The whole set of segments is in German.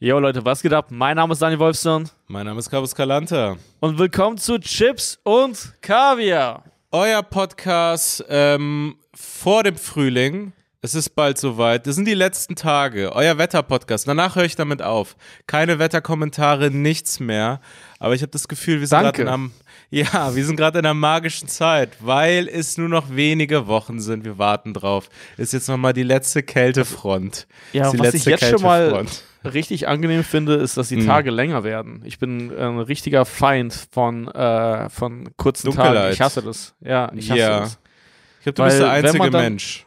Jo Leute, was geht ab? Mein Name ist Daniel Wolfson. Mein Name ist Carlos Calanta. Und willkommen zu Chips und Kaviar. Euer Podcast ähm, vor dem Frühling, es ist bald soweit. Das sind die letzten Tage. Euer Wetterpodcast. Danach höre ich damit auf. Keine Wetterkommentare, nichts mehr. Aber ich habe das Gefühl, wir sind gerade ja, wir sind gerade in einer magischen Zeit, weil es nur noch wenige Wochen sind. Wir warten drauf. Ist jetzt nochmal die letzte Kältefront. Ja, was ich jetzt schon mal richtig angenehm finde, ist, dass die hm. Tage länger werden. Ich bin ein richtiger Feind von, äh, von kurzen Dunkelheit. Tagen. Ich hasse das. Ja, ich hasse ja. das. Ich glaube, du Weil, bist der einzige Mensch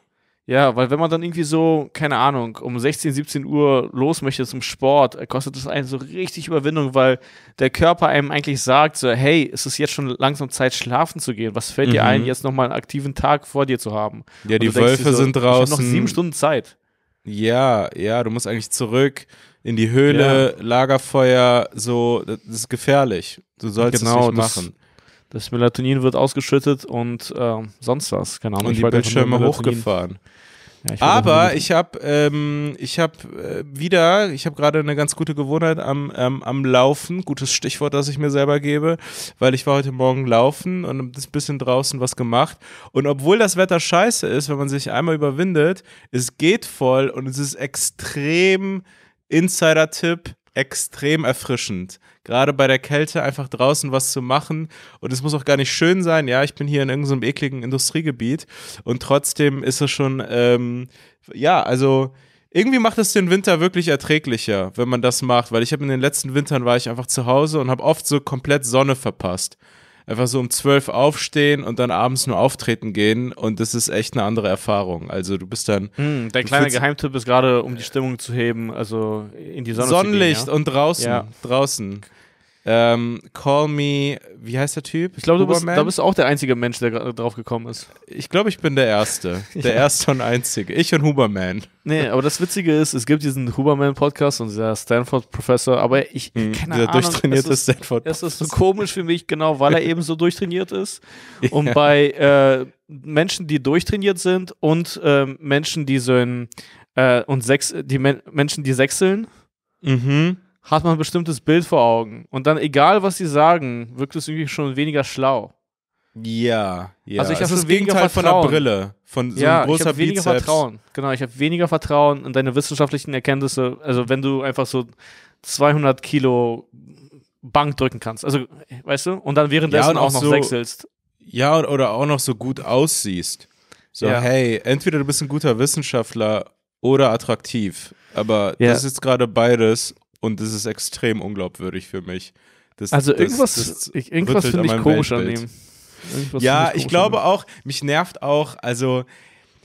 ja, weil wenn man dann irgendwie so, keine Ahnung, um 16, 17 Uhr los möchte zum Sport, äh, kostet das einen so richtig Überwindung, weil der Körper einem eigentlich sagt, so, hey, es ist jetzt schon langsam Zeit, schlafen zu gehen. Was fällt mhm. dir ein, jetzt nochmal einen aktiven Tag vor dir zu haben? Ja, Und die Wölfe so, sind draußen. Ich habe noch sieben Stunden Zeit. Ja, ja, du musst eigentlich zurück in die Höhle, ja. Lagerfeuer, so, das ist gefährlich. Du sollst genau, es nicht machen. Das, das Melatonin wird ausgeschüttet und äh, sonst was, keine Ahnung. Und die Bildschirme hochgefahren ich Aber ich habe ähm, ich hab, äh, wieder, ich habe gerade eine ganz gute Gewohnheit am, ähm, am Laufen. Gutes Stichwort, das ich mir selber gebe, weil ich war heute Morgen laufen und ein bisschen draußen was gemacht. Und obwohl das Wetter scheiße ist, wenn man sich einmal überwindet, es geht voll und es ist extrem Insider-Tipp extrem erfrischend. Gerade bei der Kälte einfach draußen was zu machen. Und es muss auch gar nicht schön sein. Ja, ich bin hier in irgendeinem so ekligen Industriegebiet. Und trotzdem ist es schon, ähm, ja, also irgendwie macht es den Winter wirklich erträglicher, wenn man das macht, weil ich habe in den letzten Wintern war ich einfach zu Hause und habe oft so komplett Sonne verpasst einfach so um zwölf aufstehen und dann abends nur auftreten gehen und das ist echt eine andere Erfahrung. Also du bist dann. Mm, dein kleiner Geheimtipp ist gerade, um die Stimmung zu heben, also in die Sonne Sonnenlicht zu gehen, ja? und draußen. Ja. Draußen. Ähm, call me, wie heißt der Typ? Ich glaube, du bist, da bist auch der einzige Mensch, der drauf gekommen ist. Ich glaube, ich bin der Erste. Der ja. Erste und Einzige. Ich und Huberman. Nee, aber das Witzige ist, es gibt diesen Huberman-Podcast und dieser Stanford-Professor, aber ich, hm, keine dieser Ahnung. durchtrainierte stanford -Podcast. Es ist so komisch für mich, genau, weil er eben so durchtrainiert ist. ja. Und bei äh, Menschen, die durchtrainiert sind und äh, Menschen, die so in, äh, und sechs, die Men Menschen, die sechseln, mhm hat man ein bestimmtes Bild vor Augen. Und dann, egal was sie sagen, wirkt es irgendwie schon weniger schlau. Ja, ja. Also ich habe das Gegenteil von der Brille, von so ja, einem großer ich hab weniger Vertrauen. Genau, ich habe weniger Vertrauen in deine wissenschaftlichen Erkenntnisse. Also wenn du einfach so 200 Kilo Bank drücken kannst. Also, weißt du? Und dann währenddessen ja, und auch, auch, noch so, wechselst. Ja, oder auch noch so gut aussiehst. So, ja. hey, entweder du bist ein guter Wissenschaftler oder attraktiv. Aber ja. das ist jetzt gerade beides und das ist extrem unglaubwürdig für mich. Das, also das, irgendwas, irgendwas finde ich komisch Weltbild. an dem. Irgendwas ja, ich, ich glaube auch, mich nervt auch, also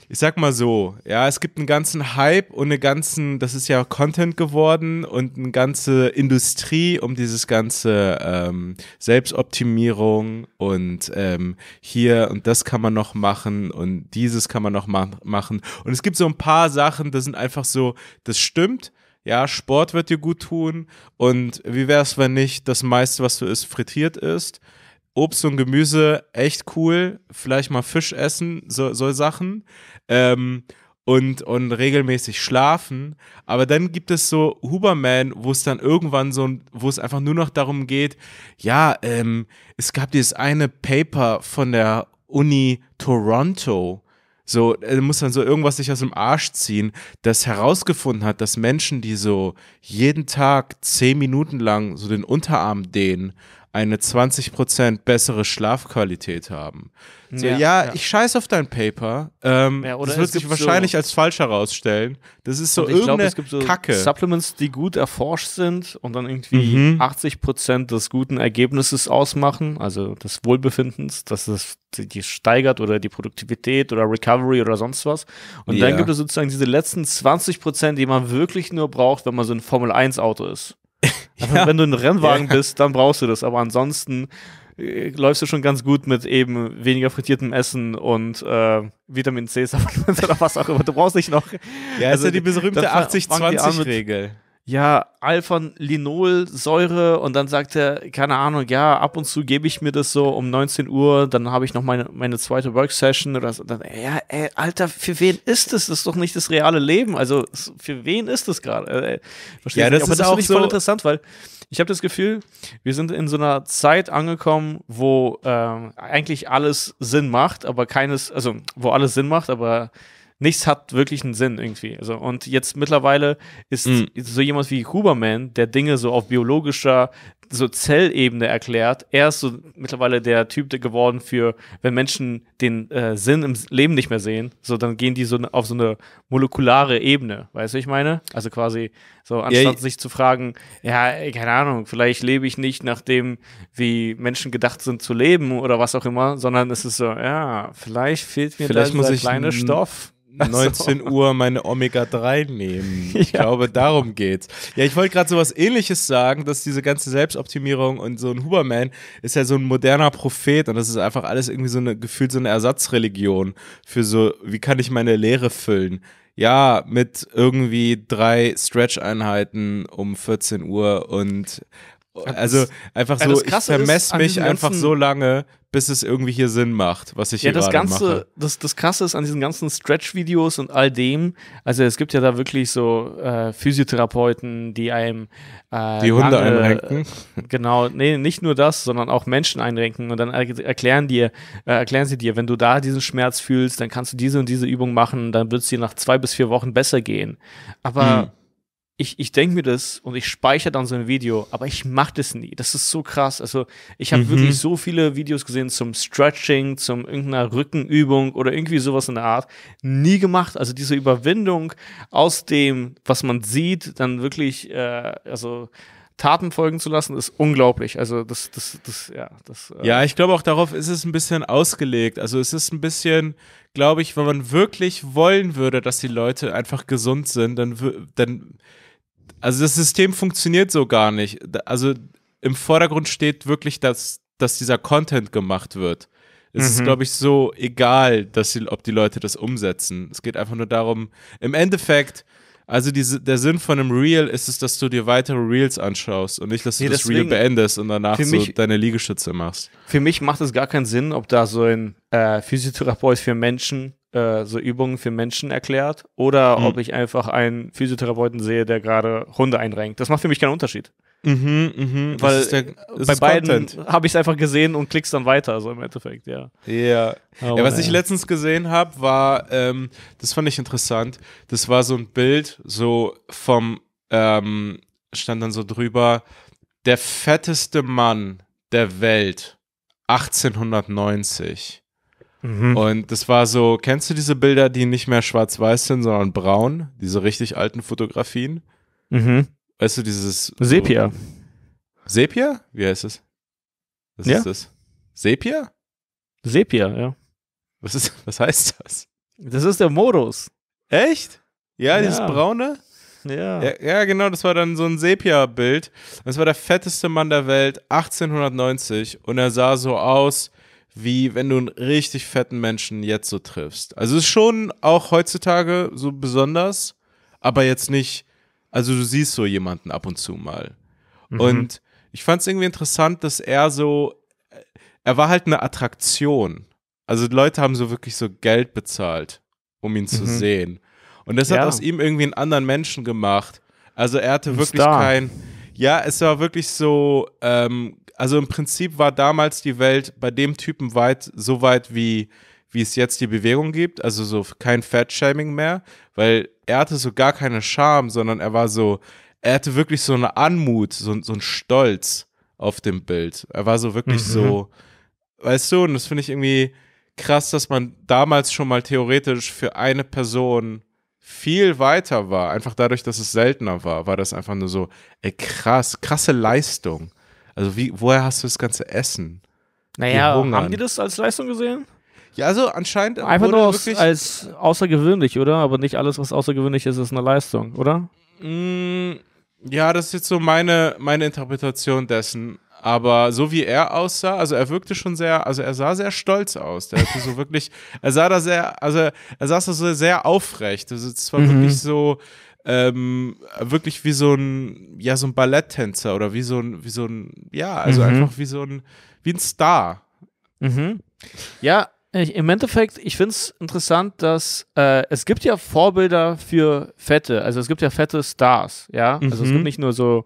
ich sag mal so, ja, es gibt einen ganzen Hype und einen ganzen, das ist ja Content geworden und eine ganze Industrie um dieses ganze ähm, Selbstoptimierung und ähm, hier und das kann man noch machen und dieses kann man noch ma machen. Und es gibt so ein paar Sachen, das sind einfach so, das stimmt, ja, Sport wird dir gut tun und wie wäre es, wenn nicht das meiste, was du isst, frittiert ist. Obst und Gemüse, echt cool. Vielleicht mal Fisch essen, so, so Sachen. Ähm, und, und regelmäßig schlafen. Aber dann gibt es so Huberman, wo es dann irgendwann so, wo es einfach nur noch darum geht, ja, ähm, es gab dieses eine Paper von der Uni Toronto so, er äh, muss dann so irgendwas sich aus dem Arsch ziehen, das herausgefunden hat, dass Menschen, die so jeden Tag zehn Minuten lang so den Unterarm dehnen, eine 20% bessere Schlafqualität haben. So, ja, ja, ja, ich scheiß auf dein Paper. Ähm, ja, das wird sich wahrscheinlich so als falsch herausstellen. Das ist so irgendeine glaub, so Kacke. Supplements, die gut erforscht sind und dann irgendwie mhm. 80% des guten Ergebnisses ausmachen, also des Wohlbefindens, dass es die steigert oder die Produktivität oder Recovery oder sonst was. Und dann gibt es sozusagen diese letzten 20%, die man wirklich nur braucht, wenn man so ein Formel-1-Auto ist. Also ja. Wenn du ein Rennwagen ja. bist, dann brauchst du das. Aber ansonsten äh, läufst du schon ganz gut mit eben weniger frittiertem Essen und äh, Vitamin C oder was auch immer. Du brauchst nicht noch. Ja, also ist ja also die berühmte 80-20-Regel ja, Alphon Linolsäure und dann sagt er, keine Ahnung, ja, ab und zu gebe ich mir das so um 19 Uhr, dann habe ich noch meine, meine zweite Work-Session oder so. Dann, ja, ey, Alter, für wen ist das? Das ist doch nicht das reale Leben. Also, für wen ist das gerade? Äh, ja, das nicht. Aber ist das auch so voll interessant, weil ich habe das Gefühl, wir sind in so einer Zeit angekommen, wo ähm, eigentlich alles Sinn macht, aber keines, also wo alles Sinn macht, aber nichts hat wirklich einen Sinn irgendwie. Also, und jetzt mittlerweile ist mhm. so jemand wie Huberman, der Dinge so auf biologischer, so Zellebene erklärt, er ist so mittlerweile der Typ geworden für, wenn Menschen den äh, Sinn im Leben nicht mehr sehen, so dann gehen die so auf so eine molekulare Ebene, weißt du, ich meine? Also quasi so, anstatt ja, sich zu fragen, ja, keine Ahnung, vielleicht lebe ich nicht nach dem, wie Menschen gedacht sind zu leben oder was auch immer, sondern es ist so, ja, vielleicht fehlt mir vielleicht da dieser kleine Stoff. 19 also. Uhr meine Omega-3 nehmen. Ich ja. glaube, darum geht's. Ja, ich wollte gerade so was ähnliches sagen, dass diese ganze Selbstoptimierung und so ein Huberman ist ja so ein moderner Prophet und das ist einfach alles irgendwie so eine, gefühlt so eine Ersatzreligion für so, wie kann ich meine Lehre füllen? ja, mit irgendwie drei Stretch-Einheiten um 14 Uhr und also einfach so, ja, ich vermess mich einfach so lange, bis es irgendwie hier Sinn macht, was ich ja, hier das gerade Ganze, mache. Das, das Krasse ist an diesen ganzen Stretch-Videos und all dem, also es gibt ja da wirklich so äh, Physiotherapeuten, die einem äh, Die Hunde lange, einrenken. Genau, nee, nicht nur das, sondern auch Menschen einrenken und dann erklären, dir, äh, erklären sie dir, wenn du da diesen Schmerz fühlst, dann kannst du diese und diese Übung machen, dann wird es dir nach zwei bis vier Wochen besser gehen. Aber hm ich, ich denke mir das und ich speichere dann so ein Video, aber ich mache das nie. Das ist so krass. Also, ich habe mhm. wirklich so viele Videos gesehen zum Stretching, zum irgendeiner Rückenübung oder irgendwie sowas in der Art. Nie gemacht. Also, diese Überwindung aus dem, was man sieht, dann wirklich, äh, also. Taten folgen zu lassen, ist unglaublich. Also das, das, das, ja, das. Äh ja, ich glaube auch darauf ist es ein bisschen ausgelegt. Also es ist ein bisschen, glaube ich, wenn man wirklich wollen würde, dass die Leute einfach gesund sind, dann, dann also das System funktioniert so gar nicht. Also im Vordergrund steht wirklich, dass, dass dieser Content gemacht wird. Es mhm. ist, glaube ich, so egal, dass sie, ob die Leute das umsetzen. Es geht einfach nur darum, im Endeffekt, also diese, der Sinn von einem Reel ist es, dass du dir weitere Reels anschaust und nicht, dass du nee, das Reel beendest und danach mich, so deine Liegestütze machst. Für mich macht es gar keinen Sinn, ob da so ein äh, Physiotherapeut für Menschen äh, so Übungen für Menschen erklärt oder mhm. ob ich einfach einen Physiotherapeuten sehe, der gerade Hunde einrenkt. Das macht für mich keinen Unterschied. Mhm, mhm. Weil der, bei beiden habe ich es einfach gesehen und klickst dann weiter, so im Endeffekt, ja. Yeah. Oh, ja. was ich letztens gesehen habe, war, ähm, das fand ich interessant, das war so ein Bild, so vom, ähm, stand dann so drüber, der fetteste Mann der Welt 1890. Mhm. Und das war so, kennst du diese Bilder, die nicht mehr schwarz-weiß sind, sondern braun? Diese richtig alten Fotografien? Mhm. Weißt du, dieses. Sepia. So, Sepia? Wie heißt es? Was ja. ist das? Sepia? Sepia, ja. Was, ist, was heißt das? Das ist der Modus. Echt? Ja, ja. dieses braune? Ja. ja. ja. genau, das war dann so ein Sepia-Bild. Das war der fetteste Mann der Welt, 1890. Und er sah so aus wie wenn du einen richtig fetten Menschen jetzt so triffst. Also es ist schon auch heutzutage so besonders, aber jetzt nicht, also du siehst so jemanden ab und zu mal. Mhm. Und ich fand es irgendwie interessant, dass er so, äh, er war halt eine Attraktion. Also Leute haben so wirklich so Geld bezahlt, um ihn mhm. zu sehen. Und das ja. hat aus ihm irgendwie einen anderen Menschen gemacht. Also er hatte Ein wirklich Star. kein, ja, es war wirklich so, ähm, also im Prinzip war damals die Welt bei dem Typen weit, so weit wie, wie es jetzt die Bewegung gibt, also so kein Fat-Shaming mehr, weil er hatte so gar keine Scham, sondern er war so, er hatte wirklich so eine Anmut, so, so einen Stolz auf dem Bild. Er war so wirklich mhm. so, weißt du, und das finde ich irgendwie krass, dass man damals schon mal theoretisch für eine Person viel weiter war. Einfach dadurch, dass es seltener war, war das einfach nur so, ey, krass, krasse Leistung. Also wie, woher hast du das ganze Essen? Naja, die haben die das als Leistung gesehen? Ja, also anscheinend. Einfach nur aus, als außergewöhnlich, oder? Aber nicht alles, was außergewöhnlich ist, ist eine Leistung, oder? Mm. ja, das ist jetzt so meine, meine Interpretation dessen. Aber so wie er aussah, also er wirkte schon sehr, also er sah sehr stolz aus. Der hatte so wirklich, er sah da sehr, also er saß da so sehr aufrecht. Das also es war mhm. wirklich so, ähm, wirklich wie so ein, ja, so ein Balletttänzer oder wie so ein, wie so ein, ja, also mhm. einfach wie so ein, wie ein Star. Mhm. Ja, ich, im Endeffekt, ich finde es interessant, dass äh, es gibt ja Vorbilder für Fette, also es gibt ja fette Stars, ja. Also es gibt mhm. nicht nur so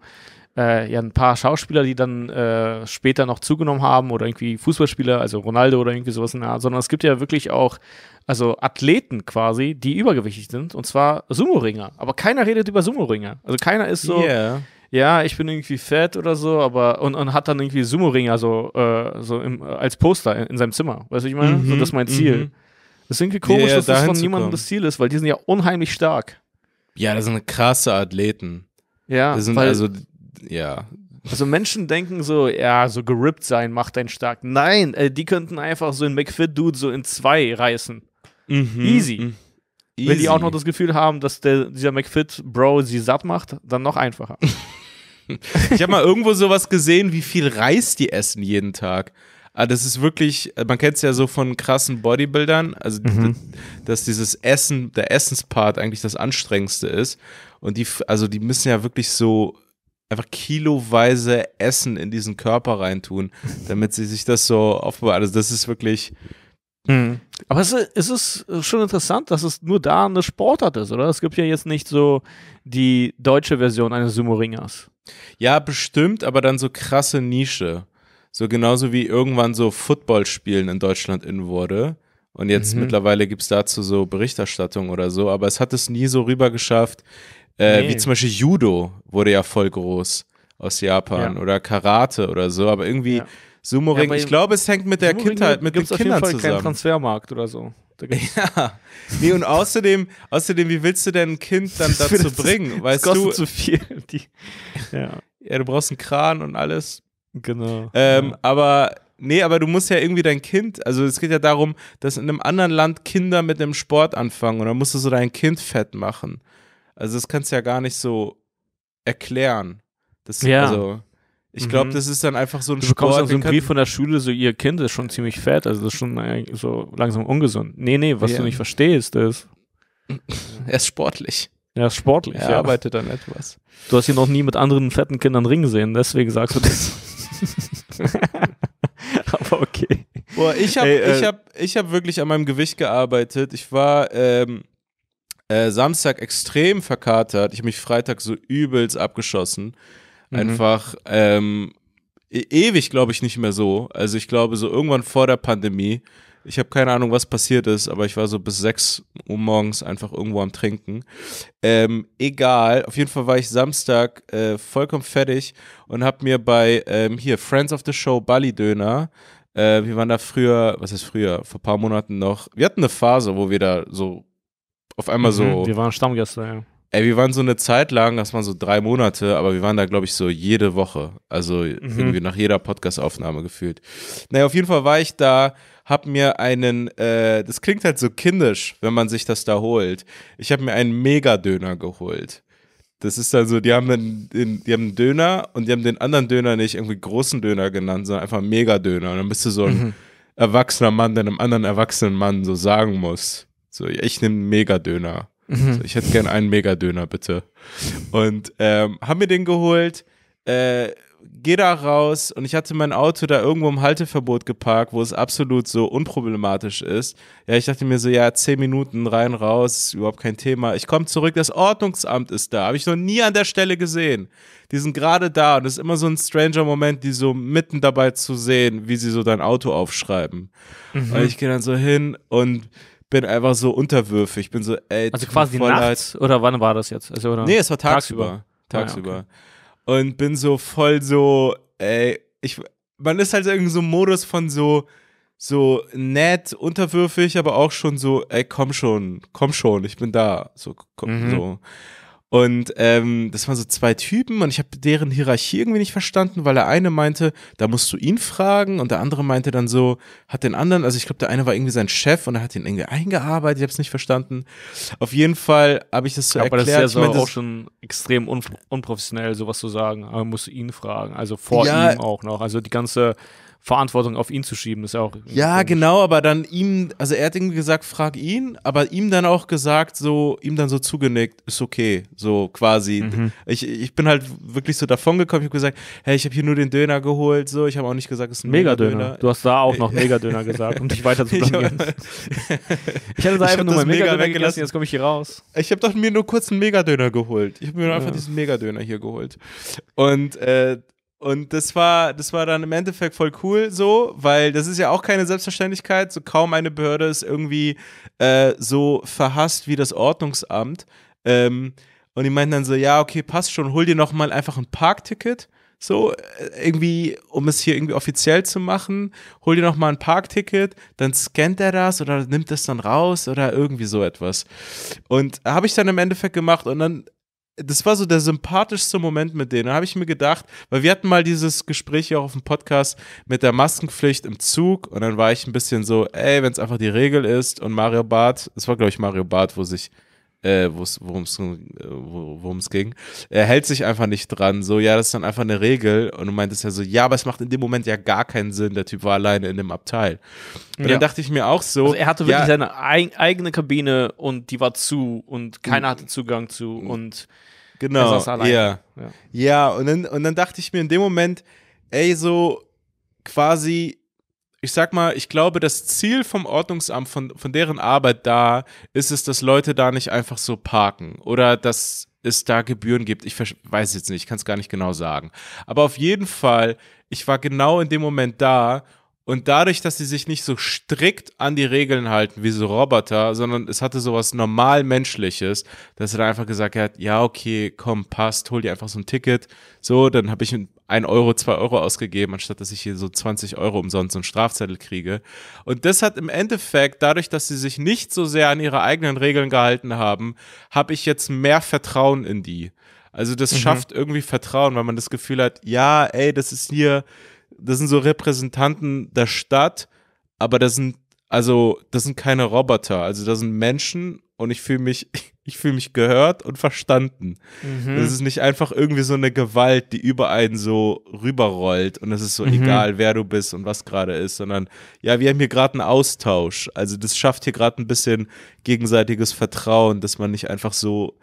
äh, ja ein paar Schauspieler, die dann äh, später noch zugenommen haben oder irgendwie Fußballspieler, also Ronaldo oder irgendwie sowas in der Art, sondern es gibt ja wirklich auch also Athleten quasi, die übergewichtig sind und zwar Sumo-Ringer. Aber keiner redet über Sumo-Ringer. Also keiner ist so. Yeah ja, ich bin irgendwie fett oder so, aber und, und hat dann irgendwie Sumo-Ringer so, äh, so im, als Poster in, in, seinem Zimmer. Weißt du, ich meine? Mhm, so, das ist mein Ziel. Mhm. Das ist irgendwie komisch, ja, ja, dass das von niemandem das Ziel ist, weil die sind ja unheimlich stark. Ja, das sind krasse Athleten. Ja, das sind weil, also ja. Also Menschen denken so, ja, so gerippt sein macht einen stark. Nein, äh, die könnten einfach so einen McFit-Dude so in zwei reißen. Mhm. Easy. Mhm. Easy. Wenn die auch noch das Gefühl haben, dass der, dieser McFit-Bro sie satt macht, dann noch einfacher. ich habe mal irgendwo sowas gesehen, wie viel Reis die essen jeden Tag. Ah, das ist wirklich, äh, man kennt es ja so von krassen Bodybuildern, also mhm. dass dieses Essen, der Essenspart eigentlich das anstrengendste ist. Und die, also die müssen ja wirklich so einfach kiloweise Essen in diesen Körper reintun, damit sie sich das so aufbewahren. Also das ist wirklich. Mhm. Aber es, es ist schon interessant, dass es nur da eine Sportart ist, oder? Es gibt ja jetzt nicht so die deutsche Version eines Sumo-Ringers. Ja, bestimmt, aber dann so krasse Nische. So genauso wie irgendwann so Footballspielen in Deutschland in wurde. Und jetzt mhm. mittlerweile gibt es dazu so Berichterstattung oder so, aber es hat es nie so rüber geschafft, äh, nee. Wie zum Beispiel Judo wurde ja voll groß aus Japan ja. oder Karate oder so, aber irgendwie ja. Sumo-Ring, ja, ich glaube, es hängt mit der Kindheit, mit den Kindern auf jeden Fall zusammen. Transfermarkt oder so. Ja. Nee, und außerdem, außerdem, wie willst du denn ein Kind dann dazu bringen? Das, weißt das du? zu viel. Die, ja. ja. du brauchst einen Kran und alles. Genau. Ähm, ja. Aber nee, aber du musst ja irgendwie dein Kind, also es geht ja darum, dass in einem anderen Land Kinder mit dem Sport anfangen und dann musst du so dein Kind fett machen. Also das kannst du ja gar nicht so erklären. Das, ja. Also, ich glaube, mhm. das ist dann einfach so ein Du bekommst Sport, dann so einen Brief von der Schule, so ihr Kind ist schon ziemlich fett, also das ist schon äh, so langsam ungesund. Nee, nee, was ja. du nicht verstehst, ist. er ist sportlich. Er ist sportlich. Er ja. arbeitet an etwas. Du hast ihn noch nie mit anderen fetten Kindern ringen sehen, deswegen sagst du das. Aber okay. Boah, ich habe äh, ich hab, ich hab wirklich an meinem Gewicht gearbeitet. Ich war ähm, äh, Samstag extrem verkatert. Ich habe mich Freitag so übelst abgeschossen. Mhm. Einfach ähm, e ewig, glaube ich, nicht mehr so. Also ich glaube, so irgendwann vor der Pandemie, ich habe keine Ahnung, was passiert ist, aber ich war so bis 6 Uhr morgens einfach irgendwo am Trinken. Ähm, egal, auf jeden Fall war ich Samstag äh, vollkommen fertig und habe mir bei ähm, hier Friends of the Show Bali Döner äh, wir waren da früher, was ist früher, vor ein paar Monaten noch, wir hatten eine Phase, wo wir da so auf einmal mhm, so. Wir waren Stammgäste, ja. Ey, wir waren so eine Zeit lang, das waren so drei Monate, aber wir waren da, glaube ich, so jede Woche. Also mhm. irgendwie nach jeder Podcast-Aufnahme gefühlt. Naja, auf jeden Fall war ich da, hab mir einen, äh, das klingt halt so kindisch, wenn man sich das da holt. Ich habe mir einen Mega-Döner geholt. Das ist dann so, die haben einen, den, die haben einen Döner und die haben den anderen Döner nicht irgendwie großen Döner genannt, sondern einfach Mega-Döner. Und dann bist du so ein mhm. erwachsener Mann, der einem anderen erwachsenen Mann so sagen muss. So, ich nehme einen mega Mhm. So, ich hätte gern einen Megadöner, bitte. Und ähm, haben mir den geholt. Äh, geh da raus und ich hatte mein Auto da irgendwo im Halteverbot geparkt, wo es absolut so unproblematisch ist. Ja, ich dachte mir so, ja, zehn Minuten rein, raus, überhaupt kein Thema. Ich komme zurück, das Ordnungsamt ist da. Habe ich noch nie an der Stelle gesehen. Die sind gerade da und es ist immer so ein stranger Moment, die so mitten dabei zu sehen, wie sie so dein Auto aufschreiben. Mhm. Und ich gehe dann so hin und bin einfach so unterwürfig. Bin so, ey, Also quasi nachts oder wann war das jetzt? Also, oder? Nee, es war tagsüber. Tagsüber. Ah, ja, okay. Und bin so voll so, ey, ich, man ist halt irgendwie so im Modus von so, so nett, unterwürfig, aber auch schon so, ey, komm schon, komm schon, ich bin da. So, komm, mhm. so. Und ähm, das waren so zwei Typen und ich habe deren Hierarchie irgendwie nicht verstanden, weil der eine meinte, da musst du ihn fragen und der andere meinte dann so, hat den anderen, also ich glaube, der eine war irgendwie sein Chef und er hat ihn irgendwie eingearbeitet, ich habe es nicht verstanden. Auf jeden Fall habe ich das so aber erklärt. Aber das ist ja so ich mein, auch schon extrem unpro unprofessionell, sowas zu sagen, aber musst du ihn fragen, also vor ja, ihm auch noch. Also die ganze Verantwortung auf ihn zu schieben, ist auch. Ja, komisch. genau, aber dann ihm, also er hat irgendwie gesagt, frag ihn, aber ihm dann auch gesagt, so, ihm dann so zugenickt, ist okay, so quasi. Mhm. Ich, ich bin halt wirklich so davongekommen, ich habe gesagt, hey, ich habe hier nur den Döner geholt, so, ich habe auch nicht gesagt, es ist ein Megadöner. Megadöner. Du hast da auch noch Megadöner gesagt, um dich weiter zu blamieren. ich hatte da einfach nur meinen Megadöner Mega weggelassen, jetzt komme ich hier raus. Ich habe doch mir nur kurz einen Megadöner geholt. Ich habe mir ja. einfach diesen Megadöner hier geholt. Und äh, und das war, das war dann im Endeffekt voll cool so, weil das ist ja auch keine Selbstverständlichkeit. So kaum eine Behörde ist irgendwie äh, so verhasst wie das Ordnungsamt. Ähm, und die meinten dann so, ja, okay, passt schon, hol dir nochmal einfach ein Parkticket. So, äh, irgendwie, um es hier irgendwie offiziell zu machen, hol dir nochmal ein Parkticket, dann scannt er das oder nimmt das dann raus oder irgendwie so etwas. Und habe ich dann im Endeffekt gemacht und dann das war so der sympathischste Moment mit denen. Da habe ich mir gedacht, weil wir hatten mal dieses Gespräch hier auch auf dem Podcast mit der Maskenpflicht im Zug und dann war ich ein bisschen so, ey, wenn es einfach die Regel ist und Mario Barth, es war glaube ich Mario Barth, wo sich äh, worum äh, es ging, er hält sich einfach nicht dran. So, ja, das ist dann einfach eine Regel. Und du meintest ja so, ja, aber es macht in dem Moment ja gar keinen Sinn. Der Typ war alleine in dem Abteil. Und ja. dann dachte ich mir auch so. Also er hatte wirklich ja, seine eig eigene Kabine und die war zu und keiner hatte Zugang zu und genau, er saß alleine. Ja. ja, ja. und, dann, und dann dachte ich mir in dem Moment, ey, so quasi ich sag mal, ich glaube, das Ziel vom Ordnungsamt, von, von deren Arbeit da, ist es, dass Leute da nicht einfach so parken oder dass es da Gebühren gibt. Ich weiß jetzt nicht, ich kann es gar nicht genau sagen. Aber auf jeden Fall, ich war genau in dem Moment da und dadurch, dass sie sich nicht so strikt an die Regeln halten wie so Roboter, sondern es hatte so was normal menschliches, dass er dann einfach gesagt hat, ja, okay, komm, passt, hol dir einfach so ein Ticket. So, dann habe ich ein Euro, zwei Euro ausgegeben, anstatt dass ich hier so 20 Euro umsonst so einen Strafzettel kriege. Und das hat im Endeffekt, dadurch, dass sie sich nicht so sehr an ihre eigenen Regeln gehalten haben, habe ich jetzt mehr Vertrauen in die. Also das mhm. schafft irgendwie Vertrauen, weil man das Gefühl hat, ja, ey, das ist hier das sind so Repräsentanten der Stadt, aber das sind, also, das sind keine Roboter, also das sind Menschen und ich fühle mich, ich fühle mich gehört und verstanden. Mhm. Das ist nicht einfach irgendwie so eine Gewalt, die über einen so rüberrollt und es ist so mhm. egal, wer du bist und was gerade ist, sondern ja, wir haben hier gerade einen Austausch. Also das schafft hier gerade ein bisschen gegenseitiges Vertrauen, dass man nicht einfach so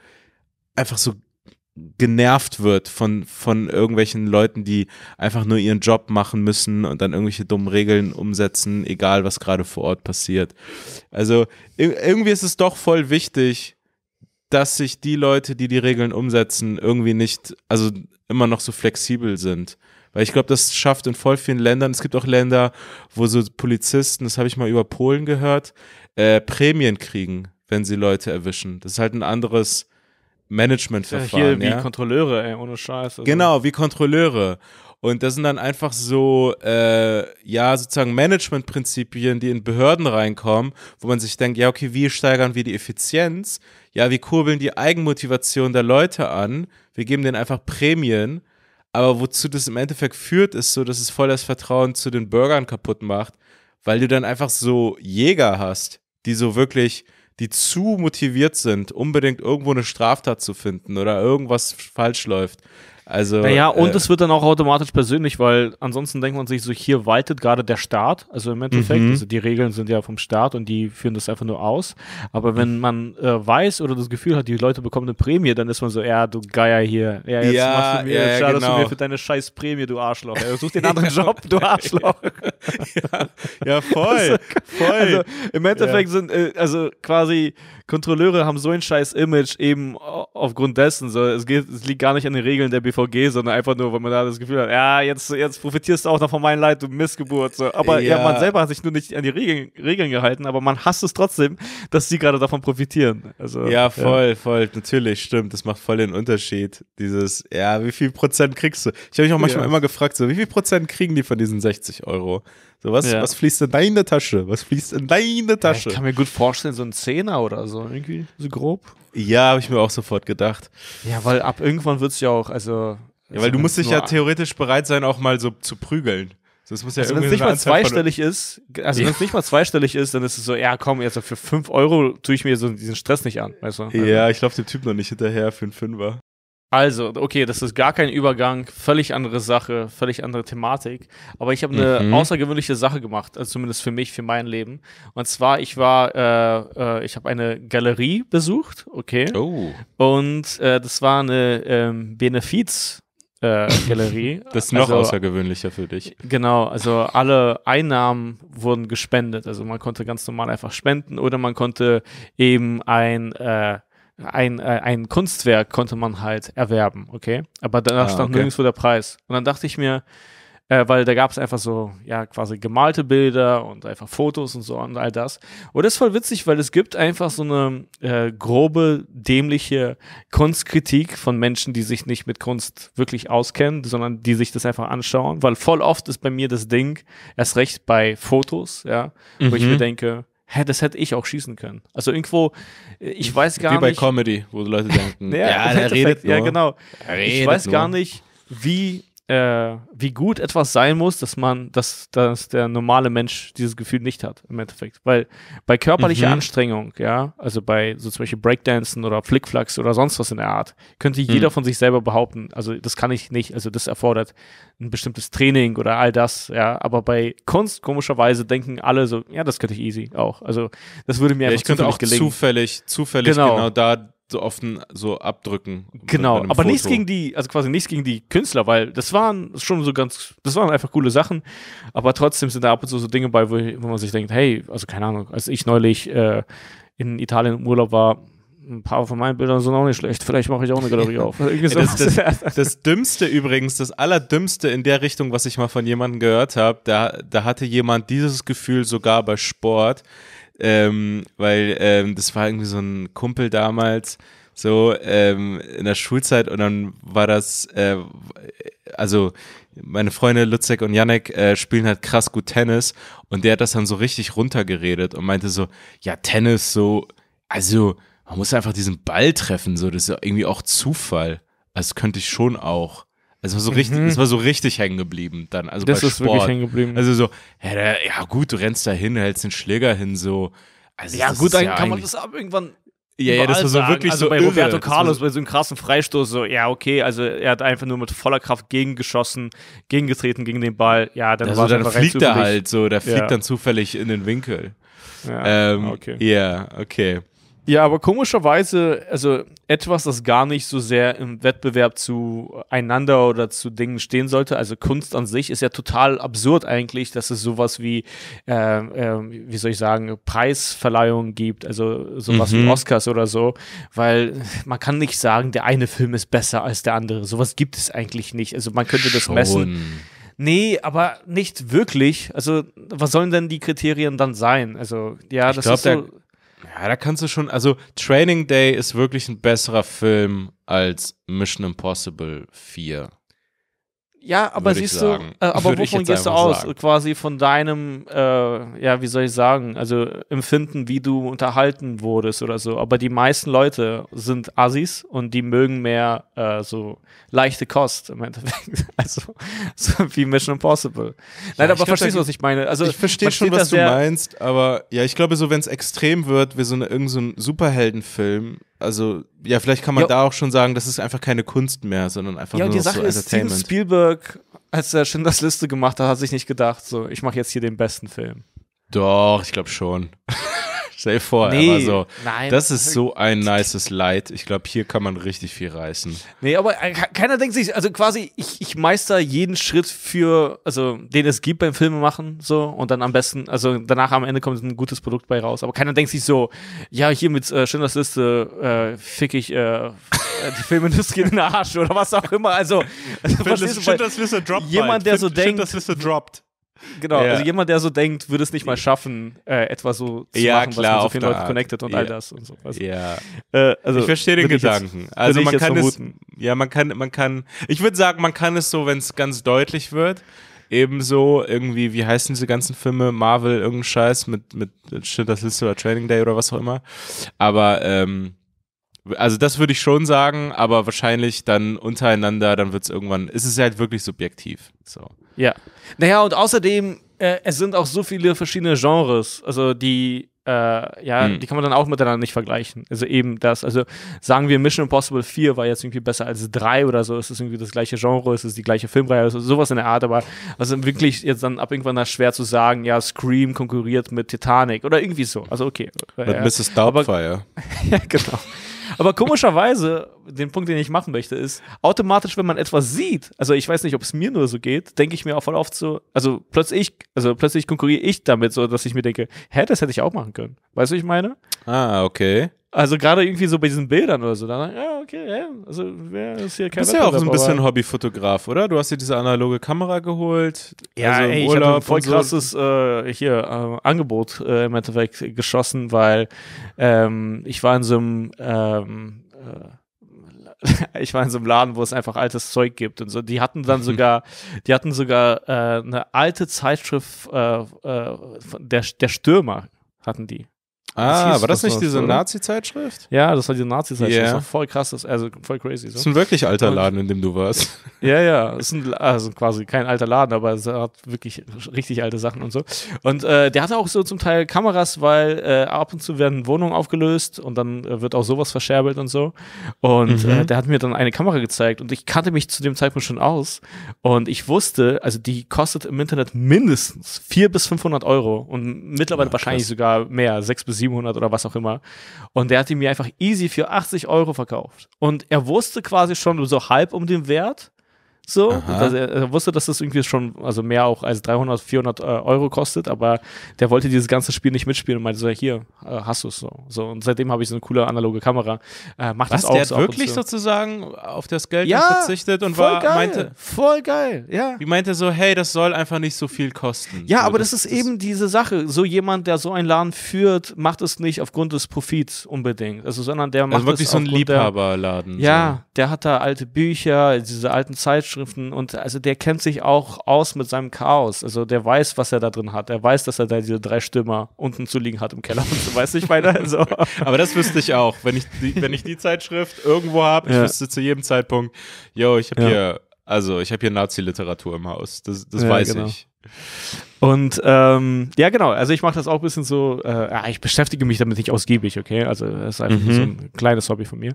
einfach so genervt wird von, von irgendwelchen Leuten, die einfach nur ihren Job machen müssen und dann irgendwelche dummen Regeln umsetzen, egal was gerade vor Ort passiert. Also irgendwie ist es doch voll wichtig, dass sich die Leute, die die Regeln umsetzen, irgendwie nicht, also immer noch so flexibel sind. Weil ich glaube, das schafft in voll vielen Ländern, es gibt auch Länder, wo so Polizisten, das habe ich mal über Polen gehört, äh, Prämien kriegen, wenn sie Leute erwischen. Das ist halt ein anderes Managementverfahren. Ja, hier wie ja? Kontrolleure, ey, ohne Scheiße. Also. Genau, wie Kontrolleure. Und das sind dann einfach so, äh, ja, sozusagen Managementprinzipien, die in Behörden reinkommen, wo man sich denkt, ja, okay, wie steigern wir die Effizienz? Ja, wir kurbeln die Eigenmotivation der Leute an, wir geben denen einfach Prämien. Aber wozu das im Endeffekt führt, ist so, dass es voll das Vertrauen zu den Bürgern kaputt macht, weil du dann einfach so Jäger hast, die so wirklich die zu motiviert sind, unbedingt irgendwo eine Straftat zu finden oder irgendwas falsch läuft, also, naja, und äh, es wird dann auch automatisch persönlich, weil ansonsten denkt man sich so, hier waltet gerade der Staat, also im Endeffekt, mhm. also die Regeln sind ja vom Staat und die führen das einfach nur aus. Aber wenn man äh, weiß oder das Gefühl hat, die Leute bekommen eine Prämie, dann ist man so, ja, du Geier hier, ja, jetzt ja, machst du mir, ja, schadest genau. du mir genau. für deine scheiß Prämie, du Arschloch. Ja, such den anderen Job, du Arschloch. ja, ja, voll, also, voll. Also, Im Endeffekt sind, äh, also quasi Kontrolleure haben so ein scheiß Image eben aufgrund dessen. So, es, geht, es liegt gar nicht an den Regeln der BVG, sondern einfach nur, weil man da das Gefühl hat, ja, jetzt, jetzt profitierst du auch noch von meinem Leid, du Missgeburt. So. Aber ja. ja. man selber hat sich nur nicht an die Regeln, Regeln gehalten, aber man hasst es trotzdem, dass sie gerade davon profitieren. Also, ja, voll, ja. voll, natürlich, stimmt. Das macht voll den Unterschied. Dieses, ja, wie viel Prozent kriegst du? Ich habe mich auch manchmal ja. immer gefragt, so, wie viel Prozent kriegen die von diesen 60 Euro? So, was, ja. was fließt in deine Tasche? Was fließt in deine Tasche? Ja, ich kann mir gut vorstellen, so ein Zehner oder so, irgendwie, so grob. Ja, habe ich mir auch sofort gedacht. Ja, weil ab irgendwann wird es ja auch, also. Ja, weil du musst dich ja theoretisch bereit sein, auch mal so zu prügeln. Das muss ja also wenn es nicht mal zweistellig ist, also ja. wenn es nicht mal zweistellig ist, dann ist es so, ja komm, jetzt für 5 Euro tue ich mir so diesen Stress nicht an. Weißt du? Also ja, ich laufe dem Typ noch nicht hinterher für einen Fünfer. Also, okay, das ist gar kein Übergang, völlig andere Sache, völlig andere Thematik. Aber ich habe eine mhm. außergewöhnliche Sache gemacht, also zumindest für mich, für mein Leben. Und zwar, ich war, äh, äh, ich habe eine Galerie besucht, okay. Oh. Und äh, das war eine ähm, Benefiz. Äh, Galerie. Das ist noch also, außergewöhnlicher für dich. Genau, also alle Einnahmen wurden gespendet. Also man konnte ganz normal einfach spenden oder man konnte eben ein äh, ein, äh, ein Kunstwerk konnte man halt erwerben, okay? Aber danach ah, stand okay. nirgendwo der Preis. Und dann dachte ich mir, äh, weil da gab es einfach so, ja, quasi gemalte Bilder und einfach Fotos und so und all das. Und das ist voll witzig, weil es gibt einfach so eine äh, grobe, dämliche Kunstkritik von Menschen, die sich nicht mit Kunst wirklich auskennen, sondern die sich das einfach anschauen, weil voll oft ist bei mir das Ding, erst recht bei Fotos, ja, mhm. wo ich mir mhm. denke, hä, das hätte ich auch schießen können. Also irgendwo, äh, ich weiß gar nicht. Wie bei nicht, Comedy, wo die Leute denken, ja, ja der redet nur. Ja, genau. ich weiß nur. gar nicht, wie äh, wie gut etwas sein muss, dass man, dass, dass der normale Mensch dieses Gefühl nicht hat, im Endeffekt. Weil bei körperlicher mhm. Anstrengung, ja, also bei so zum Beispiel Breakdancen oder Flickflacks oder sonst was in der Art, könnte mhm. jeder von sich selber behaupten, also das kann ich nicht, also das erfordert ein bestimmtes Training oder all das, ja. Aber bei Kunst, komischerweise, denken alle so, ja, das könnte ich easy auch. Also das würde mir ja, einfach ich könnte auch gelingen. zufällig, zufällig genau, genau da so offen so abdrücken. Genau, aber Foto. nichts gegen die, also quasi nichts gegen die Künstler, weil das waren schon so ganz, das waren einfach coole Sachen, aber trotzdem sind da ab und zu so Dinge bei, wo, wo man sich denkt, hey, also keine Ahnung, als ich neulich äh, in Italien im Urlaub war, ein paar von meinen Bildern sind auch nicht schlecht. Vielleicht mache ich auch eine Galerie auf. das, das, das, Dümmste übrigens, das Allerdümmste in der Richtung, was ich mal von jemandem gehört habe, da, da hatte jemand dieses Gefühl sogar bei Sport ähm, weil ähm, das war irgendwie so ein Kumpel damals, so ähm, in der Schulzeit und dann war das, äh, also meine Freunde Lutzek und Janek äh, spielen halt krass gut Tennis und der hat das dann so richtig runtergeredet und meinte so, ja Tennis so, also man muss einfach diesen Ball treffen, so das ist irgendwie auch Zufall. Also könnte ich schon auch. Also so richtig, mhm. das war so richtig hängen geblieben dann. Also das bei ist Sport. wirklich hängen geblieben. Also so, ja, da, ja, gut, du rennst da hin, hältst den Schläger hin, so. Also ja gut, dann ja kann man das ab irgendwann ja, ja, das war so sagen. wirklich also so bei irre. Roberto Carlos bei so einem krassen Freistoß so, ja, okay, also er hat einfach nur mit voller Kraft gegengeschossen, gegengetreten gegen den Ball. Ja, dann, also, dann fliegt er halt so, der fliegt ja. dann zufällig in den Winkel. Ja, ähm, okay. Ja, okay. Ja, aber komischerweise, also etwas, das gar nicht so sehr im Wettbewerb zueinander oder zu Dingen stehen sollte, also Kunst an sich ist ja total absurd eigentlich, dass es sowas wie, äh, äh, wie soll ich sagen, Preisverleihungen gibt, also sowas mhm. wie Oscars oder so, weil man kann nicht sagen, der eine Film ist besser als der andere. Sowas gibt es eigentlich nicht. Also man könnte das Schon. messen. Nee, aber nicht wirklich. Also, was sollen denn die Kriterien dann sein? Also, ja, ich das glaub, ist so ja, da kannst du schon, also Training Day ist wirklich ein besserer Film als Mission Impossible 4. Ja, aber siehst du, äh, aber Würde wovon gehst du aus? Sagen. Quasi von deinem, äh, ja, wie soll ich sagen, also Empfinden, wie du unterhalten wurdest oder so. Aber die meisten Leute sind Assis und die mögen mehr äh, so leichte Kost im Endeffekt. Also so wie Mission Impossible. Nein, ja, aber verstehst du, was ich meine? Also, ich verstehe schon, was du meinst, aber ja, ich glaube, so wenn es extrem wird, wie so eine, irgendein so Superheldenfilm, also ja, vielleicht kann man ja. da auch schon sagen, das ist einfach keine Kunst mehr, sondern einfach ja, nur die Sache so ist, Entertainment. Steven Spielberg, als er schon das Liste gemacht hat, hat sich nicht gedacht, so ich mache jetzt hier den besten Film. Doch, ich glaube schon. Stell vor, nee, aber so. Nein. Das ist so ein nices Light. Ich glaube, hier kann man richtig viel reißen. Nee, aber äh, keiner denkt sich, also quasi, ich, ich meister jeden Schritt für, also den es gibt beim Filme machen, so und dann am besten, also danach am Ende kommt ein gutes Produkt bei raus. Aber keiner denkt sich so, ja, hier mit äh, Schindlers Liste äh, fick ich äh, äh die Filmindustrie in den Arsch oder was auch immer. Also, also Schindlers Liste droppt. Jemand, der so denkt. Schindlers Liste droppt. Genau, ja. also jemand, der so denkt, würde es nicht mal schaffen, äh, etwas so zu ja, machen, klar, was mit so vielen Leuten connected und ja. all das und so. Weißt Ja. Äh, also ich verstehe den Gedanken. Also jetzt, also man kann vermuten. es, ja, man kann, man kann, ich würde sagen, man kann es so, wenn es ganz deutlich wird, ebenso irgendwie, wie heißen diese ganzen Filme, Marvel, irgendein Scheiß mit, mit Schindlers Liste oder Training Day oder was auch immer. Aber, ähm, also das würde ich schon sagen, aber wahrscheinlich dann untereinander, dann wird es irgendwann, ist es halt wirklich subjektiv. So. Ja. Naja, und außerdem, äh, es sind auch so viele verschiedene Genres, also die, äh, ja, hm. die kann man dann auch miteinander nicht vergleichen. Also eben das, also sagen wir Mission Impossible 4 war jetzt irgendwie besser als 3 oder so, es ist irgendwie das gleiche Genre, ist es die gleiche Filmreihe, also sowas in der Art, aber also wirklich jetzt dann ab irgendwann nach schwer zu sagen, ja, Scream konkurriert mit Titanic oder irgendwie so, also okay. Mit äh, Mrs. Doubtfire. ja, genau. Aber komischerweise, den Punkt, den ich machen möchte, ist, automatisch, wenn man etwas sieht, also ich weiß nicht, ob es mir nur so geht, denke ich mir auch voll oft so, also plötzlich, also plötzlich konkurriere ich damit so, dass ich mir denke, hä, das hätte ich auch machen können. Weißt du, was ich meine? Ah, okay. Also gerade irgendwie so bei diesen Bildern oder so. Dann, ja, okay, ja, also wer ist hier kein Du bist ja auch so ein bisschen Hobbyfotograf, oder? Du hast dir diese analoge Kamera geholt. Ja, also ey, ich habe voll krasses so. äh, hier, äh, Angebot äh, im Endeffekt geschossen, weil ähm, ich war in so einem ähm, äh, ich war in so einem Laden, wo es einfach altes Zeug gibt und so. Die hatten dann sogar, die hatten sogar äh, eine alte Zeitschrift äh, äh, der, der Stürmer hatten die. Ah, das war das nicht diese Nazi-Zeitschrift? Ja, das war diese Nazi-Zeitschrift. Yeah. Das war voll krass, das, also voll crazy. So. Das ist ein wirklich alter Laden, in dem du warst. ja, ja, ist ein, also quasi kein alter Laden, aber es hat wirklich richtig alte Sachen und so. Und äh, der hatte auch so zum Teil Kameras, weil äh, ab und zu werden Wohnungen aufgelöst und dann äh, wird auch sowas verscherbelt und so. Und äh, mhm. der hat mir dann eine Kamera gezeigt und ich kannte mich zu dem Zeitpunkt schon aus und ich wusste, also die kostet im Internet mindestens 400 bis 500 Euro und mittlerweile ja, wahrscheinlich sogar mehr, 6 bis 7 700 oder was auch immer. Und der hat ihn mir einfach easy für 80 Euro verkauft. Und er wusste quasi schon so halb um den Wert. So, also er, wusste, dass das irgendwie schon, also mehr auch als 300, 400 äh, Euro kostet, aber der wollte dieses ganze Spiel nicht mitspielen und meinte so, hier, äh, hast du es so. so. Und seitdem habe ich so eine coole analoge Kamera. Äh, macht Was, das auch. Der hat wirklich so. sozusagen auf das Geld ja, verzichtet und voll war, geil, meinte, voll geil, ja. Wie meinte so, hey, das soll einfach nicht so viel kosten. Ja, so, aber das, das ist das eben diese Sache. So jemand, der so einen Laden führt, macht es nicht aufgrund des Profits unbedingt, also sondern der also macht also wirklich so ein Liebhaberladen. Der, ja, der hat da alte Bücher, diese alten Zeitschriften, Zeitschriften und also der kennt sich auch aus mit seinem Chaos. Also der weiß, was er da drin hat. Er weiß, dass er da diese drei Stürmer unten zu liegen hat im Keller und so weiß ich weiter. Also. Aber das wüsste ich auch, wenn ich die, wenn ich die Zeitschrift irgendwo habe, ich ja. wüsste zu jedem Zeitpunkt, yo, ich habe ja. hier also ich habe hier Nazi-Literatur im Haus. Das, das ja, weiß genau. ich. Und ähm, ja, genau. Also ich mache das auch ein bisschen so. Äh, ich beschäftige mich damit nicht ausgiebig, okay? Also das ist einfach mhm. so ein kleines Hobby von mir.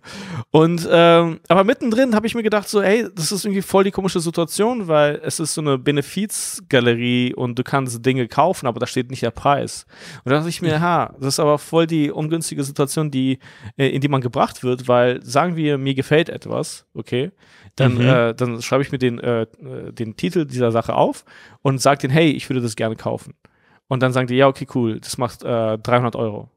Und ähm, aber mittendrin habe ich mir gedacht so, hey, das ist irgendwie voll die komische Situation, weil es ist so eine Benefizgalerie und du kannst Dinge kaufen, aber da steht nicht der Preis. Und da dachte ich mir, mhm. ha, das ist aber voll die ungünstige Situation, die äh, in die man gebracht wird, weil sagen wir, mir gefällt etwas, okay? Dann, mhm. äh, dann schreibe ich mir den, äh, äh den Titel dieser Sache auf und sage den, hey, ich würde das gerne kaufen. Und dann sagen die, ja, okay, cool, das macht äh, 300 Euro.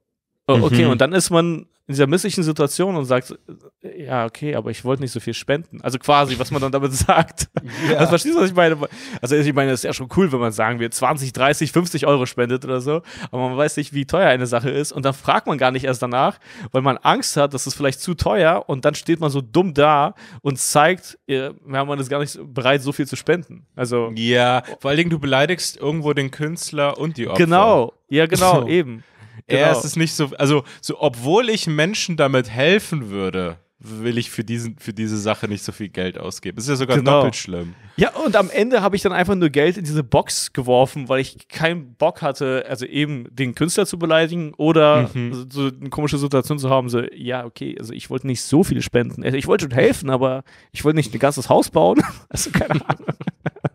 Oh, okay, mhm. und dann ist man in dieser misslichen Situation und sagt, äh, ja, okay, aber ich wollte nicht so viel spenden. Also quasi, was man dann damit sagt. Ja. Also verstehst du, was ich meine? Also ich meine, es ist ja schon cool, wenn man sagen wird, 20, 30, 50 Euro spendet oder so, aber man weiß nicht, wie teuer eine Sache ist und dann fragt man gar nicht erst danach, weil man Angst hat, dass es vielleicht zu teuer und dann steht man so dumm da und zeigt, äh, ja, man ist gar nicht bereit, so viel zu spenden. Also Ja, vor allen Dingen, du beleidigst irgendwo den Künstler und die Opfer. Genau, ja genau, so. eben. Er genau, ist es nicht so, also so, obwohl ich Menschen damit helfen würde, will ich für, diesen, für diese Sache nicht so viel Geld ausgeben. Das ist ja sogar genau. doppelt schlimm. Ja, und am Ende habe ich dann einfach nur Geld in diese Box geworfen, weil ich keinen Bock hatte, also eben den Künstler zu beleidigen oder mhm. so eine komische Situation zu haben, so, ja, okay, also ich wollte nicht so viel spenden. Also ich wollte schon helfen, aber ich wollte nicht ein ganzes Haus bauen. Also keine Ahnung.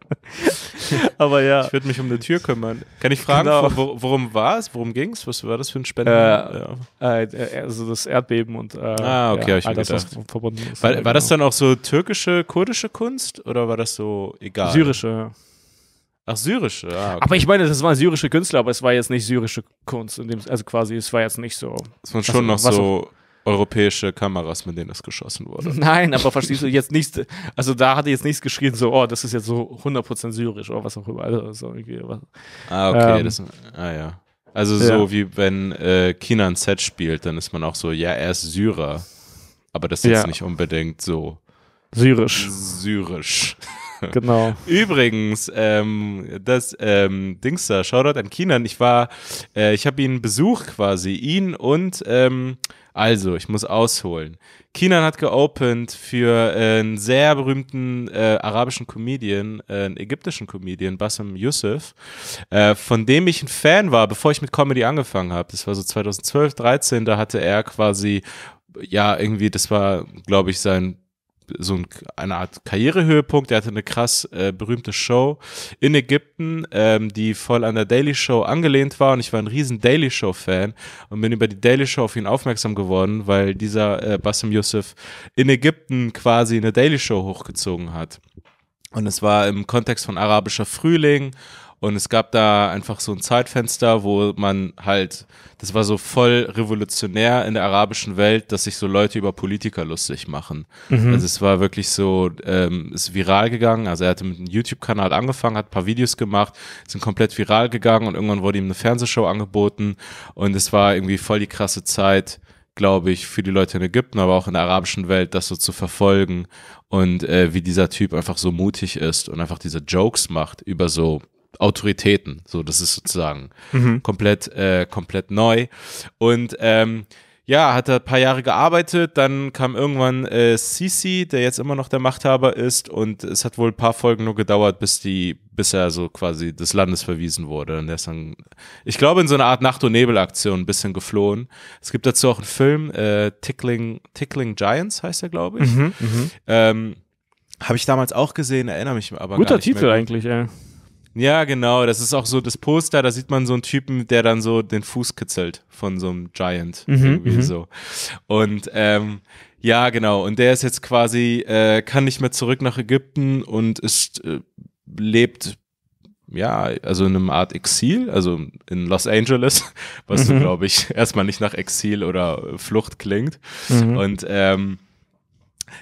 Aber ja. Ich würde mich um eine Tür kümmern. Kann ich fragen, genau. wo, worum war es? Worum ging es? Was war das für ein Spender? Äh, äh, äh, also das Erdbeben und äh, ah, okay, ja, ich all das, was verbunden ist. War, war das genau. dann auch so türkische, kurdische Kunst oder war das so egal? Syrische, ja. Ach, syrische, ja. Ah, okay. Aber ich meine, das waren syrische Künstler, aber es war jetzt nicht syrische Kunst, dem, also quasi, es war jetzt nicht so. Es waren schon also, noch so europäische Kameras, mit denen es geschossen wurde. Nein, aber verstehst du jetzt nichts, also da hatte jetzt nichts geschrien, so, oh, das ist jetzt so 100% syrisch oder was auch immer. Also, so ah, okay, ähm, das, ah ja. Also so wie wenn äh, China ein Set spielt, dann ist man auch so, ja, er ist Syrer, aber das ist ja. jetzt nicht unbedingt so syrisch. Syrisch. Genau. Übrigens, ähm, das ähm, Dings da, Shoutout an Kinan. Ich war, äh, ich habe ihn besucht quasi, ihn und ähm, also, ich muss ausholen. Kinan hat geopend für äh, einen sehr berühmten äh, arabischen Comedian, äh, einen ägyptischen Comedian, Bassem Youssef, äh, von dem ich ein Fan war, bevor ich mit Comedy angefangen habe. Das war so 2012, 13, da hatte er quasi, ja, irgendwie, das war, glaube ich, sein so ein, eine Art Karrierehöhepunkt. Er hatte eine krass äh, berühmte Show in Ägypten, ähm, die voll an der Daily Show angelehnt war. Und ich war ein riesen Daily Show Fan und bin über die Daily Show auf ihn aufmerksam geworden, weil dieser äh, Bassem Youssef in Ägypten quasi eine Daily Show hochgezogen hat. Und es war im Kontext von arabischer Frühling und es gab da einfach so ein Zeitfenster, wo man halt, das war so voll revolutionär in der arabischen Welt, dass sich so Leute über Politiker lustig machen. Mhm. Also es war wirklich so, ähm, ist viral gegangen. Also er hatte mit einem YouTube-Kanal angefangen, hat ein paar Videos gemacht, sind komplett viral gegangen und irgendwann wurde ihm eine Fernsehshow angeboten. Und es war irgendwie voll die krasse Zeit glaube ich, für die Leute in Ägypten, aber auch in der arabischen Welt, das so zu verfolgen und äh, wie dieser Typ einfach so mutig ist und einfach diese Jokes macht über so Autoritäten. So, das ist sozusagen mhm. komplett, äh, komplett neu. Und ähm, ja, hat er ein paar Jahre gearbeitet, dann kam irgendwann äh, Sisi, der jetzt immer noch der Machthaber ist, und es hat wohl ein paar Folgen nur gedauert, bis die, bis er so quasi des Landes verwiesen wurde. Und er ist dann, ich glaube, in so einer Art Nacht- und Nebel-Aktion ein bisschen geflohen. Es gibt dazu auch einen Film, äh, Tickling, Tickling Giants heißt er, glaube ich. Mhm, mhm. ähm, Habe ich damals auch gesehen, erinnere mich aber Guter Titel eigentlich, ja. Ja, genau. Das ist auch so das Poster, da sieht man so einen Typen, der dann so den Fuß kitzelt von so einem Giant. Mhm, irgendwie mhm. so. Und ähm, ja, genau. Und der ist jetzt quasi, äh, kann nicht mehr zurück nach Ägypten und ist, äh, lebt ja, also in einem Art Exil, also in Los Angeles, was mhm. so, glaube ich, erstmal nicht nach Exil oder Flucht klingt. Mhm. Und ähm,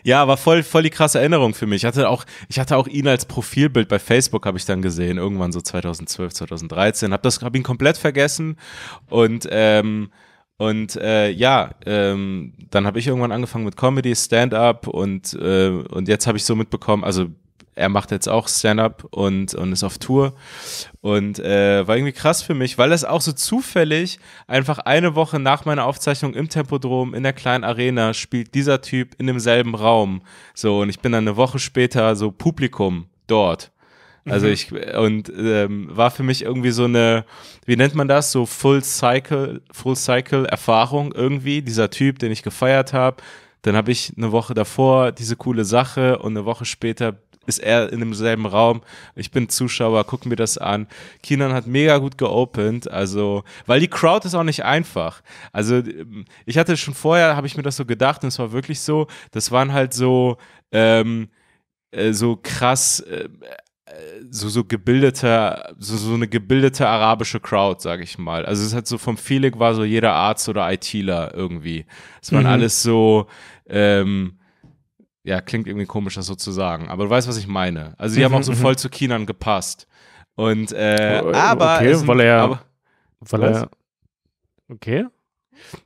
ja, war voll, voll die krasse Erinnerung für mich. Ich hatte auch, ich hatte auch ihn als Profilbild bei Facebook, habe ich dann gesehen, irgendwann so 2012, 2013. Hab Habe hab ihn komplett vergessen und ähm, und äh, ja, ähm, dann habe ich irgendwann angefangen mit Comedy, Stand-up und, äh, und jetzt habe ich so mitbekommen, also er macht jetzt auch Stand-up und, und ist auf Tour. Und äh, war irgendwie krass für mich, weil das auch so zufällig einfach eine Woche nach meiner Aufzeichnung im Tempodrom in der kleinen Arena spielt dieser Typ in demselben Raum. So, und ich bin dann eine Woche später so Publikum dort. Also mhm. ich und ähm, war für mich irgendwie so eine, wie nennt man das, so Full Cycle, Full Cycle Erfahrung irgendwie. Dieser Typ, den ich gefeiert habe, dann habe ich eine Woche davor diese coole Sache und eine Woche später ist er in demselben Raum. Ich bin Zuschauer, guck mir das an. Kinan hat mega gut geopend, also, weil die Crowd ist auch nicht einfach. Also, ähm, ich hatte schon vorher, habe ich mir das so gedacht und es war wirklich so, das waren halt so, ähm, äh, so krass, äh, äh so, so gebildeter, so, so eine gebildete arabische Crowd, sage ich mal. Also es hat so vom Feeling war so jeder Arzt oder ITler irgendwie. Es waren mhm. alles so, ähm, ja, klingt irgendwie komisch, das so zu sagen. Aber du weißt, was ich meine. Also, die mhm, haben auch so mhm. voll zu Kinan gepasst. Und, äh, oh, oh aber. Okay, sind, weil er. Aber, weil er. Okay.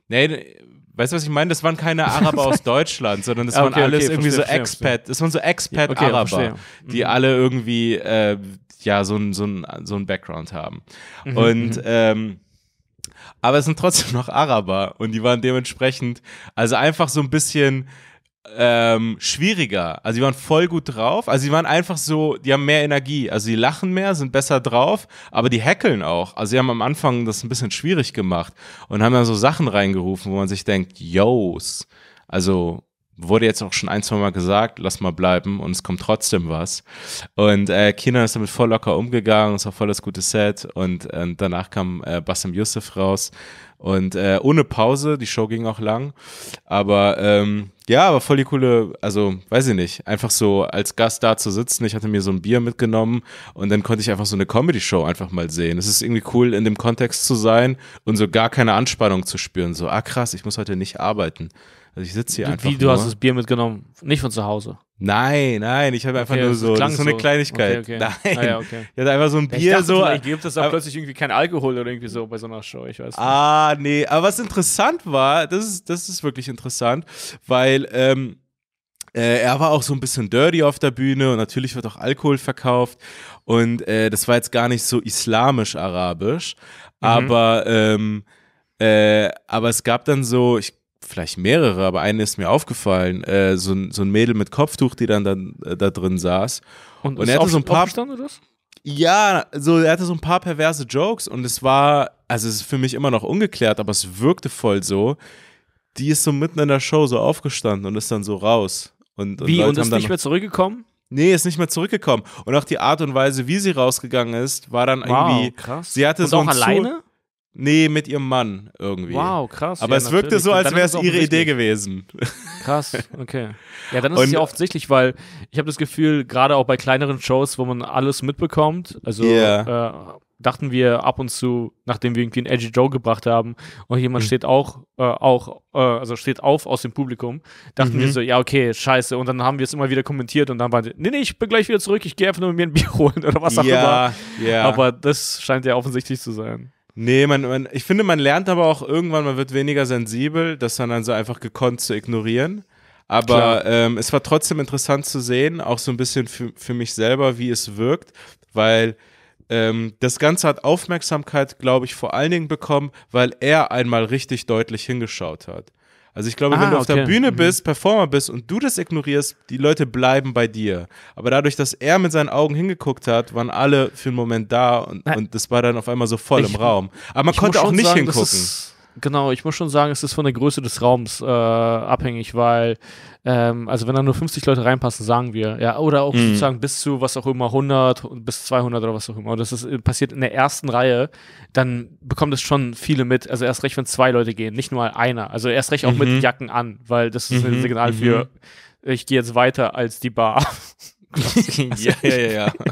Nee, weißt du, was ich meine? Das waren keine Araber aus Deutschland, sondern das okay, waren alles okay, irgendwie verstehe, so Expat. Das waren so Expat-Araber, mhm. die alle irgendwie, äh, ja, so ein, so ein, so ein Background haben. Mhm, Und, mhm. ähm, aber es sind trotzdem noch Araber und die waren dementsprechend, also einfach so ein bisschen ähm, schwieriger. Also die waren voll gut drauf. Also die waren einfach so, die haben mehr Energie. Also die lachen mehr, sind besser drauf, aber die hackeln auch. Also die haben am Anfang das ein bisschen schwierig gemacht und haben dann so Sachen reingerufen, wo man sich denkt, yos. Also wurde jetzt auch schon ein, zwei Mal gesagt, lass mal bleiben und es kommt trotzdem was. Und äh, Kina ist damit voll locker umgegangen, es war voll das gute Set und äh, danach kam äh, Bassem Youssef raus und äh, ohne Pause, die Show ging auch lang. Aber ähm, ja, aber voll die coole, also weiß ich nicht, einfach so als Gast da zu sitzen. Ich hatte mir so ein Bier mitgenommen und dann konnte ich einfach so eine Comedy-Show einfach mal sehen. Es ist irgendwie cool, in dem Kontext zu sein und so gar keine Anspannung zu spüren. So, ah krass, ich muss heute nicht arbeiten. Also ich sitze hier du, einfach. Wie, du nur. hast das Bier mitgenommen? Nicht von zu Hause? Nein, nein, ich habe einfach okay, nur so. Das ist so eine Kleinigkeit. Okay, okay. Nein. Ah, ja, okay. Ich hatte einfach so ein ja, Bier dachte, so. Vielleicht gibt es da plötzlich irgendwie kein Alkohol oder irgendwie so bei so einer Show, ich weiß nicht. Ah, nee. Aber was interessant war, das ist, das ist wirklich interessant, weil ähm, äh, er war auch so ein bisschen dirty auf der Bühne und natürlich wird auch Alkohol verkauft. Und äh, das war jetzt gar nicht so islamisch-arabisch, mhm. aber, ähm, äh, aber es gab dann so, ich vielleicht mehrere, aber eine ist mir aufgefallen. Äh, so, so ein Mädel mit Kopftuch, die dann, dann äh, da drin saß. Und, und er hatte so ein paar. Ja, so er hatte so ein paar perverse Jokes und es war, also es ist für mich immer noch ungeklärt, aber es wirkte voll so. Die ist so mitten in der Show so aufgestanden und ist dann so raus. Und, und Wie Leute und ist nicht mehr zurückgekommen? Nee, ist nicht mehr zurückgekommen. Und auch die Art und Weise, wie sie rausgegangen ist, war dann wow, irgendwie. Krass. Sie hatte und so auch alleine? Nee, mit ihrem Mann irgendwie. Wow, krass. Aber ja, es natürlich. wirkte so, als wäre es ihre Idee gewesen. Krass, okay. Ja, dann ist und, es ja offensichtlich, weil ich habe das Gefühl, gerade auch bei kleineren Shows, wo man alles mitbekommt, also yeah. äh, dachten wir ab und zu, nachdem wir irgendwie einen Edgy Joe gebracht haben und jemand mhm. steht auch, äh, auch äh, also steht auf aus dem Publikum, dachten mhm. wir so, ja, okay, scheiße. Und dann haben wir es immer wieder kommentiert und dann waren die, nee, nee, ich bin gleich wieder zurück, ich gehe einfach nur mir ein Bier holen oder was auch ja, immer. Ja. Aber das scheint ja offensichtlich zu sein. Nee, man, man, ich finde, man lernt aber auch irgendwann, man wird weniger sensibel, das dann, dann so einfach gekonnt zu ignorieren. Aber ähm, es war trotzdem interessant zu sehen, auch so ein bisschen für, für mich selber, wie es wirkt, weil ähm, das Ganze hat Aufmerksamkeit, glaube ich, vor allen Dingen bekommen, weil er einmal richtig deutlich hingeschaut hat. Also ich glaube, ah, wenn du okay. auf der Bühne mhm. bist, mhm. Performer bist und du das ignorierst, die Leute bleiben bei dir. Aber dadurch, dass er mit seinen Augen hingeguckt hat, waren alle für einen Moment da und, und das war dann auf einmal so voll ich, im Raum. Aber man konnte auch nicht sagen, hingucken. Das ist, Genau, ich muss schon sagen, es ist von der Größe des Raums äh, abhängig, weil, ähm, also wenn da nur 50 Leute reinpassen, sagen wir, ja, oder auch mhm. sozusagen bis zu was auch immer, 100 bis 200 oder was auch immer, das ist, äh, passiert in der ersten Reihe, dann bekommt es schon viele mit, also erst recht, wenn zwei Leute gehen, nicht nur einer, also erst recht auch mhm. mit Jacken an, weil das ist mhm. ein Signal mhm. für, ich gehe jetzt weiter als die Bar. ja, ja, ja, ja.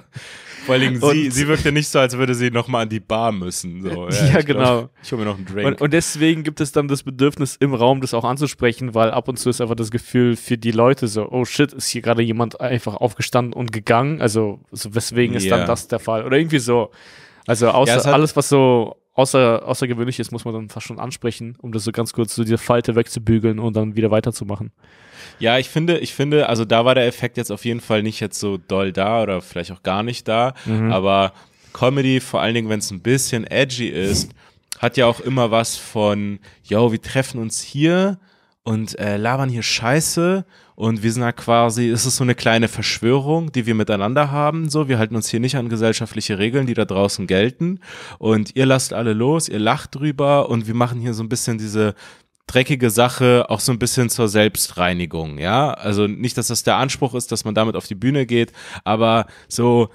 Vor allem sie, sie wirkte nicht so, als würde sie nochmal an die Bar müssen. So, ja, ja ich genau. Glaub, ich hole mir noch einen Drink. Und, und, deswegen gibt es dann das Bedürfnis im Raum, das auch anzusprechen, weil ab und zu ist einfach das Gefühl für die Leute so, oh shit, ist hier gerade jemand einfach aufgestanden und gegangen. Also so, weswegen ist yeah. dann das der Fall? Oder irgendwie so. Also außer, ja, alles, was so außer, außergewöhnlich ist, muss man dann fast schon ansprechen, um das so ganz kurz so diese Falte wegzubügeln und dann wieder weiterzumachen. Ja, ich finde, ich finde, also da war der Effekt jetzt auf jeden Fall nicht jetzt so doll da oder vielleicht auch gar nicht da, mhm. aber Comedy, vor allen Dingen, wenn es ein bisschen edgy ist, hat ja auch immer was von, yo, wir treffen uns hier und äh, labern hier Scheiße und wir sind da quasi, es ist so eine kleine Verschwörung, die wir miteinander haben. So, wir halten uns hier nicht an gesellschaftliche Regeln, die da draußen gelten. Und ihr lasst alle los, ihr lacht drüber und wir machen hier so ein bisschen diese dreckige Sache auch so ein bisschen zur Selbstreinigung, ja? Also nicht, dass das der Anspruch ist, dass man damit auf die Bühne geht, aber so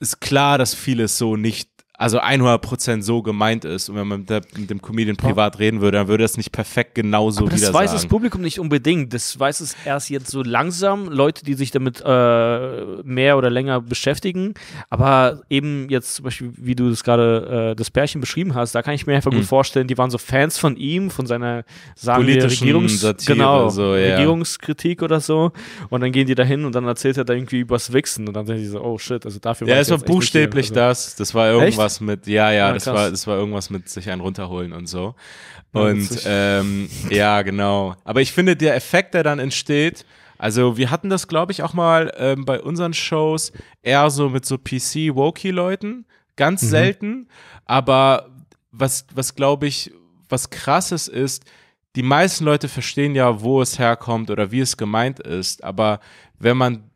ist klar, dass vieles so nicht also 100% so gemeint ist. Und wenn man mit, der, mit dem Comedian privat reden würde, dann würde das nicht perfekt genauso Aber wieder sein. Das weiß das Publikum nicht unbedingt. Das weiß es erst jetzt so langsam. Leute, die sich damit äh, mehr oder länger beschäftigen. Aber eben jetzt zum Beispiel, wie du das gerade äh, das Pärchen beschrieben hast, da kann ich mir einfach mhm. gut hm. vorstellen, die waren so Fans von ihm, von seiner sagen Politischen wir, Regierungs Satire genau, so, ja. Regierungskritik oder so. Und dann gehen die dahin und dann erzählt er da irgendwie übers Wichsen. Und dann sind die so, oh shit, also dafür Ja, es war buchstäblich also, das. Das war irgendwas. Echt? irgendwas mit, ja, ja, ah, das, war, das war irgendwas mit sich einen runterholen und so. Und ja, ähm, ja, genau. Aber ich finde, der Effekt, der dann entsteht, also wir hatten das, glaube ich, auch mal ähm, bei unseren Shows eher so mit so PC-Wokey-Leuten, ganz mhm. selten. Aber was, was glaube ich, was krasses ist, die meisten Leute verstehen ja, wo es herkommt oder wie es gemeint ist. Aber wenn man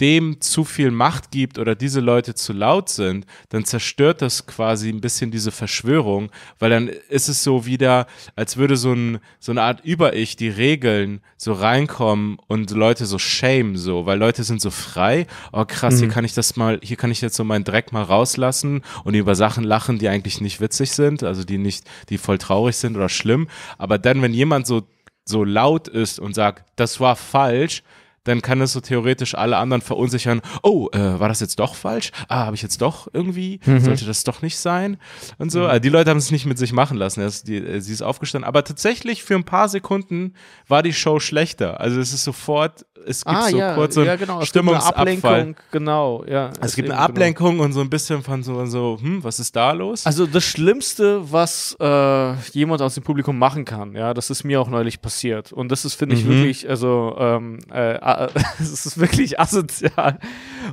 dem zu viel Macht gibt oder diese Leute zu laut sind, dann zerstört das quasi ein bisschen diese Verschwörung, weil dann ist es so wieder, als würde so, ein, so eine Art Über-Ich die Regeln so reinkommen und Leute so shame so, weil Leute sind so frei, oh krass, mhm. hier kann ich das mal, hier kann ich jetzt so meinen Dreck mal rauslassen und über Sachen lachen, die eigentlich nicht witzig sind, also die nicht, die voll traurig sind oder schlimm, aber dann, wenn jemand so so laut ist und sagt, das war falsch, dann kann es so theoretisch alle anderen verunsichern. Oh, äh, war das jetzt doch falsch? Ah, habe ich jetzt doch irgendwie? Mhm. Sollte das doch nicht sein? Und so. Mhm. Die Leute haben es nicht mit sich machen lassen. Ist die, äh, sie ist aufgestanden. Aber tatsächlich für ein paar Sekunden war die Show schlechter. Also es ist sofort es gibt ah, so ja, kurze ja, genau. Stimmungsablenkung. Genau, ja. Es gibt eine genau. Ablenkung genau. und so ein bisschen von so, so, hm, was ist da los? Also das Schlimmste, was äh, jemand aus dem Publikum machen kann, ja, das ist mir auch neulich passiert. Und das ist, finde mhm. ich, wirklich, also, ähm, äh, äh, es ist wirklich asozial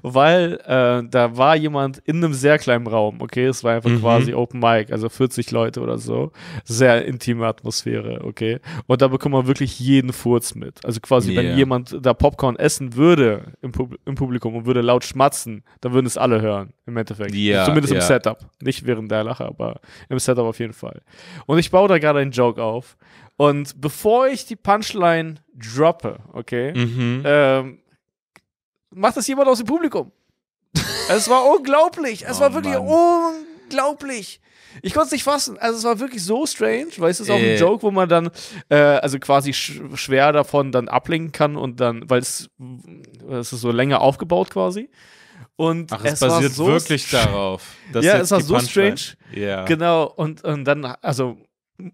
weil äh, da war jemand in einem sehr kleinen Raum, okay? Es war einfach mhm. quasi Open Mic, also 40 Leute oder so. Sehr intime Atmosphäre, okay? Und da bekommt man wirklich jeden Furz mit. Also quasi, yeah. wenn jemand da Popcorn essen würde im, Pub im, Publikum und würde laut schmatzen, dann würden es alle hören, im Endeffekt. Yeah, Zumindest yeah. im Setup. Nicht während der Lache, aber im Setup auf jeden Fall. Und ich baue da gerade einen Joke auf. Und bevor ich die Punchline droppe, okay, mhm. ähm, macht das jemand aus dem Publikum. es war unglaublich. Es oh, war wirklich Mann. unglaublich. Ich konnte es nicht fassen. Also es war wirklich so strange, weil es ist auch äh. ein Joke, wo man dann äh, also quasi sch schwer davon dann ablenken kann und dann, weil es, es ist so länger aufgebaut quasi. Und Ach, es, es basiert so wirklich darauf. ja, es war so strange. Yeah. Genau. Und, und dann, also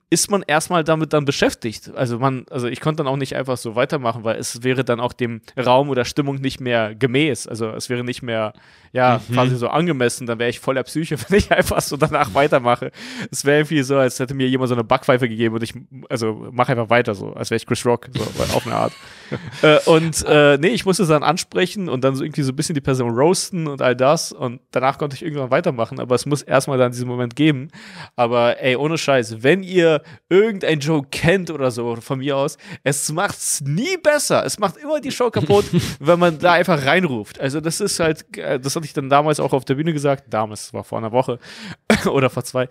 ist man erstmal damit dann beschäftigt. Also man, also ich konnte dann auch nicht einfach so weitermachen, weil es wäre dann auch dem Raum oder Stimmung nicht mehr gemäß. Also es wäre nicht mehr, ja, mhm. quasi so angemessen, dann wäre ich voller Psyche, wenn ich einfach so danach weitermache. Es wäre irgendwie so, als hätte mir jemand so eine Backpfeife gegeben und ich, also mache einfach weiter so, als wäre ich Chris Rock, so, auf eine Art. äh, und äh, nee, ich musste es dann ansprechen und dann so irgendwie so ein bisschen die Person roasten und all das und danach konnte ich irgendwann weitermachen, aber es muss erstmal dann diesen Moment geben. Aber ey, ohne Scheiß, wenn ihr ihr irgendein Joke kennt oder so von mir aus, es macht es nie besser. Es macht immer die Show kaputt, wenn man da einfach reinruft. Also das ist halt, äh, das hatte ich dann damals auch auf der Bühne gesagt, damals war vor einer Woche oder vor zwei.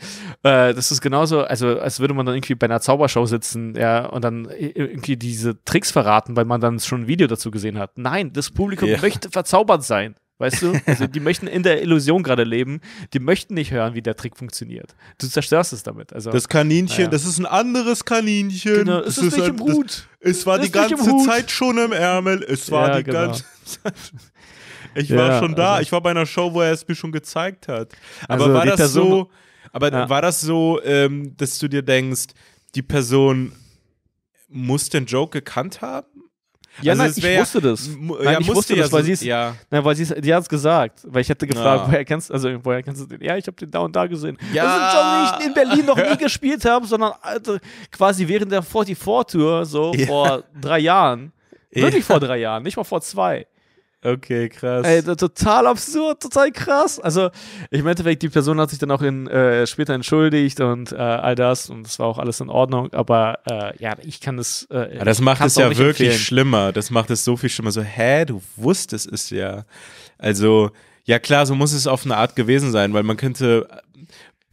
Äh, das ist genauso, also als würde man dann irgendwie bei einer Zaubershow sitzen, ja, und dann irgendwie diese Tricks verraten, weil man dann schon ein Video dazu gesehen hat. Nein, das Publikum ja. möchte verzaubert sein. Weißt du? Also die möchten in der Illusion gerade leben. Die möchten nicht hören, wie der Trick funktioniert. Du zerstörst es damit. Also, das Kaninchen, naja. das ist ein anderes Kaninchen. Genau, es, es ist, nicht ein, im Hut. es war die ganze Zeit schon im Ärmel. Es war ja, die genau. ganze Zeit. Ich ja, war schon da. Also, ich war bei einer Show, wo er es mir schon gezeigt hat. Aber also war das Person, so? Aber ja. war das so, ähm, dass du dir denkst, die Person muss den Joke gekannt haben? Ja, also nein, ich ja, wusste das. Nein, ja, ich wusste das, weil so, sie es, ja. Nein, weil sie es, hat gesagt. Weil ich hätte gefragt, woher kennst, also woher kennst du den? Ja, ich habe den da und da gesehen. Ja. Das sind ein John, ich in Berlin noch nie gespielt habe, sondern also, quasi während der 44-Tour, so vor drei Jahren. Wirklich vor drei Jahren, nicht mal vor zwei. Okay, krass. Ey, total absurd, total krass. Also, im Endeffekt, die Person hat sich dann auch in, äh, später entschuldigt und äh, all das und es war auch alles in Ordnung, aber äh, ja, ich kann das. Äh, das macht es ja wirklich empfehlen. schlimmer. Das macht es so viel schlimmer. So, hä, du wusstest es ja. Also, ja klar, so muss es auf eine Art gewesen sein, weil man könnte äh,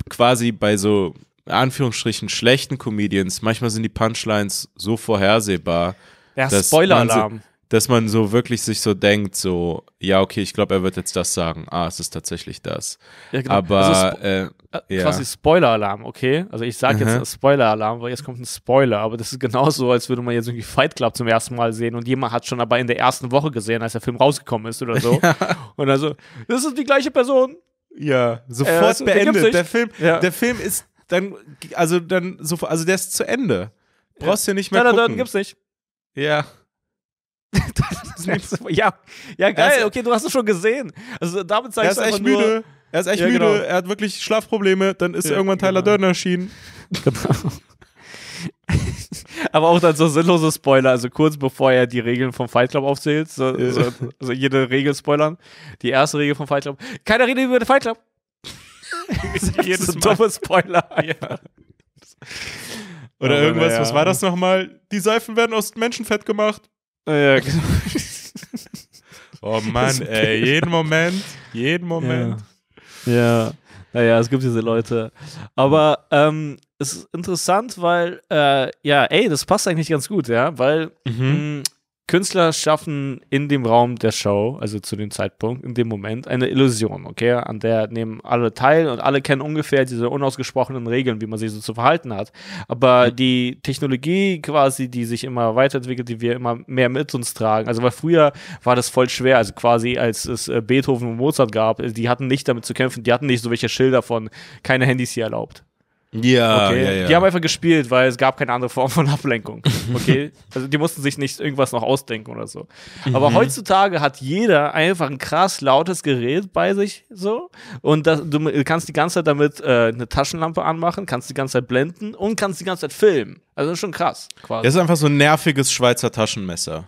quasi bei so Anführungsstrichen schlechten Comedians, manchmal sind die Punchlines so vorhersehbar. Ja, Spoiler-Alarm dass man so wirklich sich so denkt, so, ja, okay, ich glaube, er wird jetzt das sagen. Ah, es ist tatsächlich das. Ja, genau. Aber also, äh, äh, quasi ja. Spoiler-Alarm, okay? Also ich sage jetzt mhm. Spoiler-Alarm, weil jetzt kommt ein Spoiler, aber das ist genauso, als würde man jetzt irgendwie Fight Club zum ersten Mal sehen und jemand hat schon aber in der ersten Woche gesehen, als der Film rausgekommen ist oder so. Ja. Und also, das ist die gleiche Person. Ja, sofort äh, also, beendet. Der, Film, ja. der Film ist dann, also dann sofort, also der ist zu Ende. Brauchst du nicht mehr. Nein, nein, gucken. nein, gibt's nicht. Ja ja, ja, geil, e- okay, du hast es schon gesehen. Also damit zeigst du einfach echt nur, müde. Er ist echt ja, müde, genau. er hat wirklich Schlafprobleme, dann ist ja, irgendwann Tyler genau. Durden erschienen. Genau. Aber auch dann so sinnlose Spoiler, also kurz bevor er die Regeln vom Fight Club aufzählt, so, so, so jede Regel spoilern. Die erste Regel vom Fight Club. Keine Rede über den Fight Club. Jedes so dumme Spoiler. Ja. Oder irgendwas, was war das nochmal? Die Seifen werden aus Menschenfett gemacht. Ah, ja, genau. oh Mann, ey, jeden Moment, jeden Moment. Ja. ja. Naja, es gibt diese Leute. Aber ähm, es ist interessant, weil, äh, ja, ey, das passt eigentlich ganz gut, ja, weil mhm. mh, mm, Künstler schaffen in dem Raum der Show, also zu dem Zeitpunkt, in dem Moment, eine Illusion, okay? An der nehmen alle teil und alle kennen ungefähr diese unausgesprochenen Regeln, wie man sich so zu verhalten hat. Aber die Technologie quasi, die sich immer weiterentwickelt, die wir immer mehr mit uns tragen, also weil früher war das voll schwer, also quasi als es äh, Beethoven und Mozart gab, äh, die hatten nicht damit zu kämpfen, die hatten nicht so welche Schilder von keine Handys hier erlaubt. Ja, okay. ja, ja. Die haben einfach gespielt, weil es gab keine andere Form von Ablenkung. Okay? also die mussten sich nicht irgendwas noch ausdenken oder so. Mhm. Aber heutzutage hat jeder einfach ein krass lautes Gerät bei sich so und das, du kannst die ganze Zeit damit äh, eine Taschenlampe anmachen, kannst die ganze Zeit blenden und kannst die ganze Zeit filmen. Also das ist schon krass. Quasi. Das ist einfach so ein nerviges Schweizer Taschenmesser.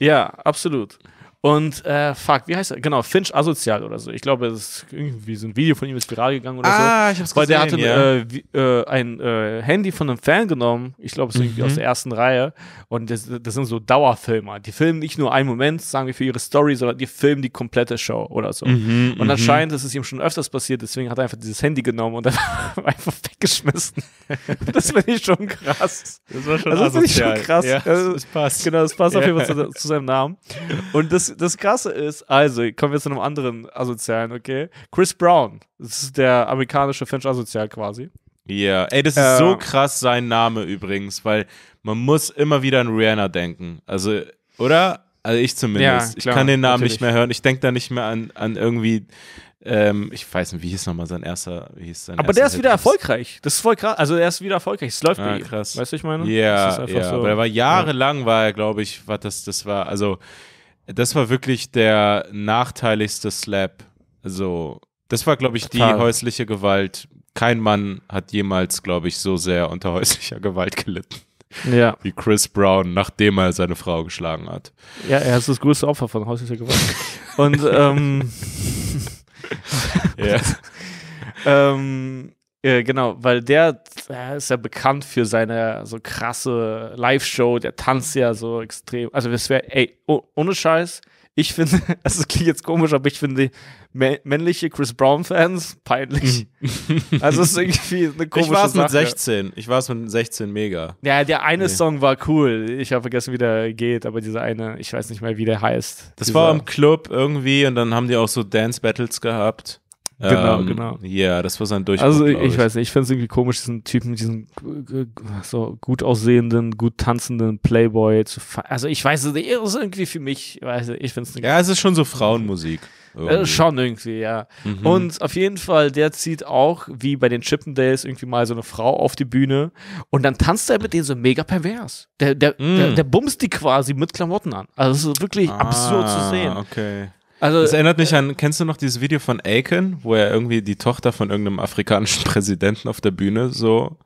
Ja, absolut. Und äh, fuck, wie heißt er? Genau, Finch Asozial oder so. Ich glaube, es ist irgendwie so ein Video von ihm ist viral gegangen oder ah, so. Ah, ich hab's Weil gesehen, der hatte ja. Äh, äh, ein äh, Handy von einem Fan genommen. Ich glaube, es ist mhm. irgendwie aus mhm. der ersten Reihe. Und das, das, sind so Dauerfilmer. Die filmen nicht nur einen Moment, sagen wir, für ihre Story, sondern die filmen die komplette Show oder so. Mhm, und mhm. anscheinend ist es ihm schon öfters passiert, deswegen hat er einfach dieses Handy genommen und dann einfach weggeschmissen. das finde ich schon krass. Das war schon, also, das Ist schon krass. Ja, das also, passt. Genau, das passt auf jeden Fall zu, zu seinem Namen. Und das das, Krasse ist, also kommen wir zu einem anderen Asozialen, okay? Chris Brown, das ist der amerikanische Finch Asozial quasi. Ja, yeah. ey, das ist äh, so ähm. krass sein Name übrigens, weil man muss immer wieder an Rihanna denken. Also, oder? Also ich zumindest. Ja, klar, ich kann den Namen natürlich. nicht mehr hören. Ich denke da nicht mehr an, an irgendwie ähm, ich weiß nicht, wie hieß nochmal sein erster. hieß sein aber der ist wieder erfolgreich. Das ist voll krass. Also, er ist wieder erfolgreich. Es läuft ah, bei ihm. Krass. Weißt du, ich meine? Ja, yeah, yeah. so. aber er war jahrelang, war er, glaube ich, was das, das war, also, das war wirklich der nachteiligste Slap. Also, das war, glaube ich, die häusliche Gewalt. Kein Mann hat jemals, glaube ich, so sehr unter häuslicher Gewalt gelitten. Ja. Wie Chris Brown, nachdem er seine Frau geschlagen hat. Ja, er ist das größte Opfer von häuslicher Gewalt. Und, ähm. ja. ähm, äh, genau, weil der, der, ist ja bekannt für seine so krasse Live-Show, der tanzt ja so extrem. Also es wäre, ey, oh, ohne Scheiß, ich finde, das also klingt jetzt komisch, aber ich finde männliche Chris Brown-Fans peinlich. also es ist irgendwie eine komische Ich war es mit 16. Ich war es mit 16 mega. Ja, der eine nee. Song war cool. Ich habe vergessen, wie der geht, aber dieser eine, ich weiß nicht mehr, wie der heißt. Das war im Club irgendwie und dann haben die auch so Dance-Battles gehabt. Genau, ähm, genau. Ja, das war sein Durchbruch. Also ich, ich, weiß nicht, ich finde es irgendwie komisch, diesen Typen, diesen so gut aussehenden, gut tanzenden Playboy zu Also ich weiß es nicht, ist irgendwie für mich, weiß nicht, ich finde es nicht. Ja, es ist schon so Frauenmusik. Äh, irgendwie. Schon irgendwie, ja. Mhm. Und auf jeden Fall, der zieht auch, wie bei den Chippendales, irgendwie mal so eine Frau auf die Bühne und dann tanzt er mit denen so mega pervers. Der, der, mhm. der, mm. der bumst die quasi mit Klamotten an. Also es ist wirklich ah, absurd zu ah, sehen. okay. Also, das erinnert mich an, kennst du noch dieses Video von Aiken, wo er irgendwie die Tochter von irgendeinem afrikanischen Präsidenten auf der Bühne so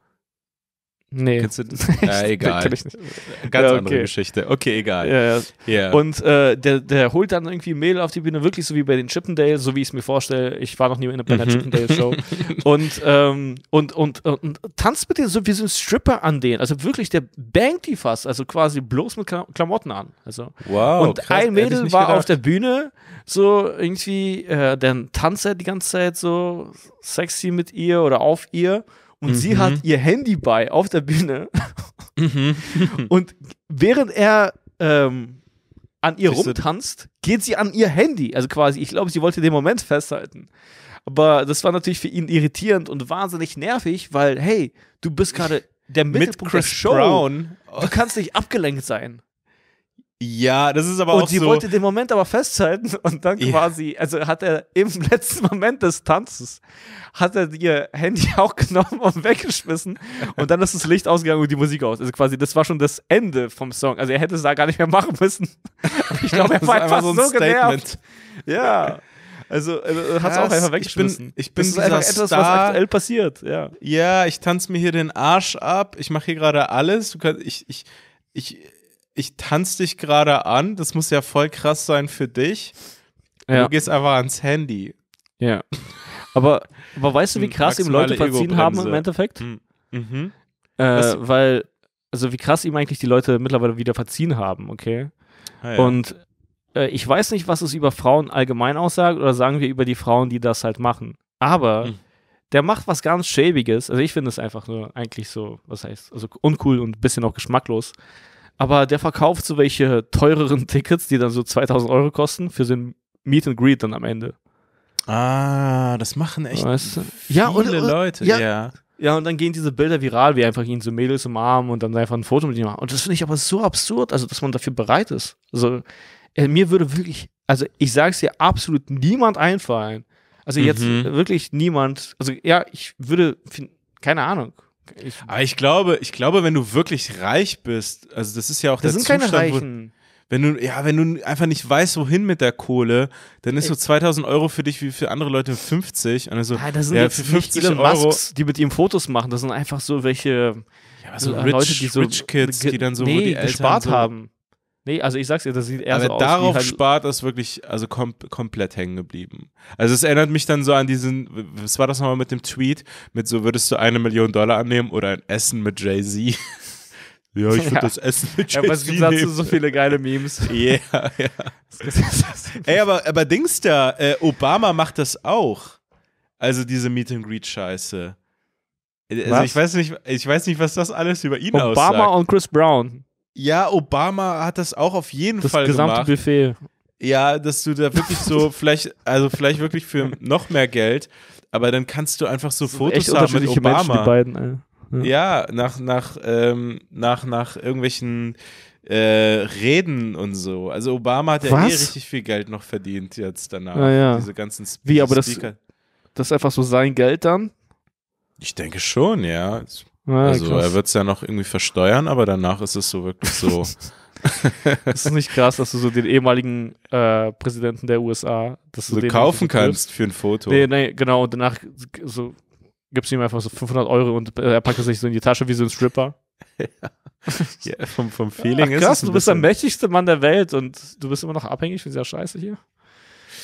Nee. Kennst du das? Ja, egal. Ganz ja, okay. andere Geschichte. Okay, egal. Ja, ja. Yeah. Und äh, der, der holt dann irgendwie Mädel auf die Bühne, wirklich so wie bei den Chippendales, so wie ich es mir vorstelle. Ich war noch nie in einer mhm. Chippendale-Show. und, ähm, und, und, und, und, tanzt mit denen so wie so ein Stripper an denen. Also wirklich, der bangt die fast. Also quasi bloß mit Klamotten an. Also. Wow. Und krass, ein Mädel war gedacht. auf der Bühne, so irgendwie, äh, dann tanzt er die ganze Zeit so sexy mit ihr oder auf ihr und mhm. sie hat ihr Handy bei auf der Bühne. Mhm. und während er ähm, an ihr Siehst rumtanzt, geht sie an ihr Handy. Also quasi, ich glaube, sie wollte den Moment festhalten. Aber das war natürlich für ihn irritierend und wahnsinnig nervig, weil, hey, du bist gerade der Mittelpunkt Mit Chris der Show. Brown. Du kannst nicht abgelenkt sein. Ja, das ist aber und auch so. Und sie wollte den Moment aber festhalten und dann yeah. quasi, also hat er im letzten Moment des Tanzes, hat er ihr Handy auch genommen und weggeschmissen und dann ist das Licht ausgegangen und die Musik aus. Also quasi, das war schon das Ende vom Song. Also er hätte es da gar nicht mehr machen müssen. Ich glaube, er war einfach so, ein so genervt. Ja. Also, also hat es auch einfach weggeschmissen. Ich bin, ich bin das ist etwas, Star. was aktuell passiert. Ja, ja ich tanze mir hier den Arsch ab. Ich mache hier gerade alles. Du kannst, ich, ich, ich ich tanze dich gerade an, das muss ja voll krass sein für dich. Ja. Du gehst einfach ans Handy. Ja. Aber, aber weißt du, wie hm, krass ihm Leute verziehen haben im Endeffekt? Hm. Mhm. Äh, weil, also wie krass ihm eigentlich die Leute mittlerweile wieder verziehen haben, okay? Ah, ja. Und äh, ich weiß nicht, was es über Frauen allgemein aussagt oder sagen wir über die Frauen, die das halt machen. Aber mhm. der macht was ganz Schäbiges. Also ich finde es einfach nur eigentlich so, was heißt, also uncool und ein bisschen auch geschmacklos. Aber der verkauft so welche teureren Tickets, die dann so 2000 Euro kosten, für so ein Meet and Greet dann am Ende. Ah, das machen echt weißt du? viele ja, und, Leute, ja. ja. Ja, und dann gehen diese Bilder viral, wie einfach ihn so Mädels umarmen und dann einfach ein Foto mit ihm machen. Und das finde ich aber so absurd, also dass man dafür bereit ist. Also, äh, mir würde wirklich, also ich sage es dir, absolut niemand einfallen. Also jetzt mhm. wirklich niemand, also ja, ich würde, keine Ahnung, ich, Aber ich glaube, ich glaube, wenn du wirklich reich bist, also das ist ja auch das der sind Zustand, keine Reichen. Wo, wenn du, ja, wenn du einfach nicht weißt, wohin mit der Kohle, dann ist äh, so 2000 Euro für dich wie für andere Leute 50. Also, ja, das sind ja, jetzt für 50 Elon Euro. Musks, die mit ihm Fotos machen. Das sind einfach so welche ja, so äh, Rich, Leute, die so, Rich Kids, die dann so nee, wo die Eltern gespart so, haben. Nee, also ich sag's dir, das sieht eher Aber so aus. Darauf halt spart es wirklich also kom komplett hängen geblieben. Also es erinnert mich dann so an diesen, was war das nochmal mit dem Tweet? Mit so würdest du eine Million Dollar annehmen oder ein Essen mit Jay-Z? ja, ich würde ja. das Essen mit Jay-Z. Ja, aber es gibt dazu so viele geile Memes? Ja, yeah, ja. Ey, aber, aber Dings da, äh, Obama macht das auch. Also diese Meet and Greet-Scheiße. Äh, also ich weiß nicht, ich weiß nicht, was das alles über ihn Obama aussagt. Obama und Chris Brown. Ja, Obama hat das auch auf jeden das Fall gemacht. Das gesamte Buffet. Ja, dass du da wirklich so, vielleicht, also vielleicht wirklich für noch mehr Geld, aber dann kannst du einfach so Fotos haben mit Obama. Menschen, die beiden, ja. ja, nach, nach, ähm, nach, nach irgendwelchen äh, Reden und so. Also Obama hat ja eh Was? eh richtig viel Geld noch verdient jetzt danach. Ja, ja. Diese ganzen Sp Wie, aber Speaker. Das, das ist einfach so sein Geld dann? Ich denke schon, ja. Ah, also krass. er wird es ja noch irgendwie versteuern, aber danach ist es so wirklich so. ist es nicht krass, dass du so den ehemaligen äh, Präsidenten der USA, dass du so also kaufen kannst für ein Foto? Nee, nee, genau. Und danach so gibst du ihm einfach so 500 Euro und er packt es sich so in die Tasche wie so ein Stripper. ja. vom, vom Feeling Ach, krass, ist krass, du bist der mächtigste Mann der Welt und du bist immer noch abhängig von dieser Scheiße hier.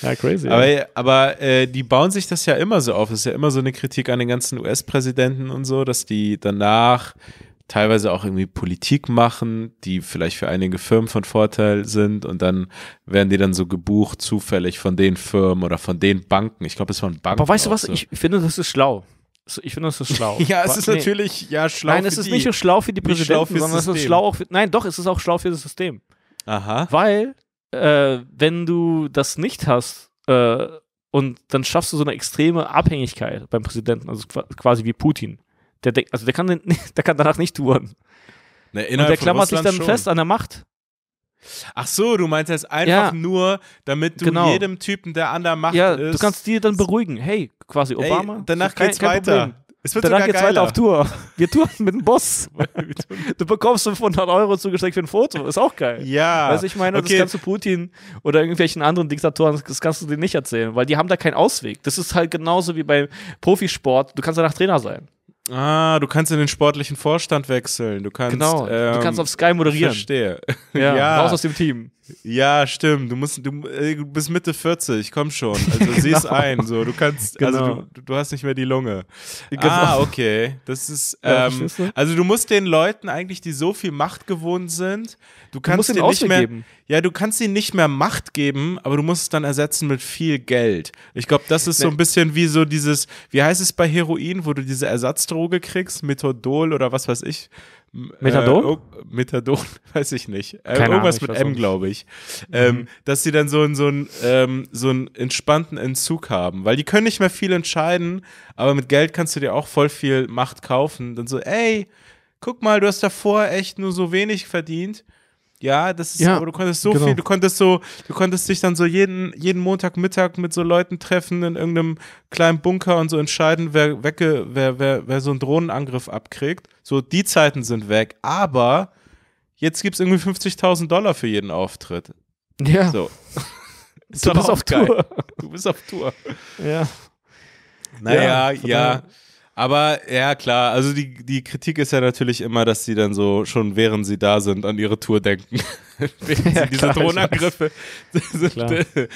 Ja, crazy. Aber, ja. aber äh, die bauen sich das ja immer so auf. Das ist ja immer so eine Kritik an den ganzen US-Präsidenten und so, dass die danach teilweise auch irgendwie Politik machen, die vielleicht für einige Firmen von Vorteil sind und dann werden die dann so gebucht zufällig von den Firmen oder von den Banken. Ich glaube, es waren Banken. Aber weißt du was? So. Ich finde, das ist schlau. Ich finde, das ist schlau. ja, es ist nee. natürlich ja schlau. Nein, es ist die. nicht so schlau für die Präsidenten, sondern es ist schlau auch für, Nein, doch, es ist auch schlau für das System. Aha. Weil äh, wenn du das nicht hast äh, und dann schaffst du so eine extreme Abhängigkeit beim Präsidenten, also quasi wie Putin. Der, also der kann, den, der kann danach nicht touren. Na, und der klammert sich dann schon. fest an der Macht. Ach so, du meinst jetzt einfach ja. nur, damit du genau. jedem Typen, der an der Macht ja, ist. Du kannst dir dann beruhigen. Hey, quasi Obama. Hey, danach so, kein, geht's weiter. Es wird Danach geht's geiler. weiter auf Tour. Wir touren mit dem Boss. du bekommst 500 Euro zugesteckt für ein Foto. Ist auch geil. Ja. Also ich meine, okay. das kannst du Putin oder irgendwelchen anderen Diktatoren, das kannst du denen nicht erzählen, weil die haben da keinen Ausweg. Das ist halt genauso wie beim Profisport. Du kannst danach Trainer sein. Ah, du kannst in den sportlichen Vorstand wechseln. Du kannst, genau. Ähm, du kannst ähm, auf Sky moderieren. Verstehe. Ja, ja. Raus aus dem Team. Ja, stimmt. Du musst, du, äh, bist Mitte 40, komm schon. Also genau. es ein, so du kannst, also, genau. also du, du, hast nicht mehr die Lunge. Genau. Ah, okay. Das ist, ähm, ja, also du musst den Leuten eigentlich, die so viel Macht gewohnt sind, du kannst du ihnen nicht mehr, geben. ja, du kannst ihnen nicht mehr Macht geben, aber du musst es dann ersetzen mit viel Geld. Ich glaube, das ist so ein bisschen wie so dieses, wie heißt es bei Heroin, wo du diese Ersatzdroge kriegst, Methodol oder was weiß ich, äh, Methadon? Äh, oh, Methadon, weiß ich nicht. Äh, irgendwas Ahnung, mit M, glaube ich. Ähm, mhm. Dass sie dann so, ein, so, ein, ähm, so einen entspannten Entzug haben. Weil die können nicht mehr viel entscheiden, aber mit Geld kannst du dir auch voll viel Macht kaufen. Dann so, ey, guck mal, du hast davor echt nur so wenig verdient. Ja, das ist, ja, aber du konntest so genau. viel, du konntest so, du konntest dich dann so jeden, jeden Montagmittag mit so Leuten treffen in irgendeinem kleinen Bunker und so entscheiden, wer wecke, wer, wer, wer so einen Drohnenangriff abkriegt. So, die Zeiten sind weg. Aber jetzt gibt es irgendwie 50.000 Dollar für jeden Auftritt. Ja. So. Ist du bist auf geil. Tour. Du bist auf Tour. Ja. Naja, ja. ja. Aber ja, klar, also die, die Kritik ist ja natürlich immer, dass sie dann so schon während sie da sind an ihre Tour denken. ja, diese Drohnenangriffe äh,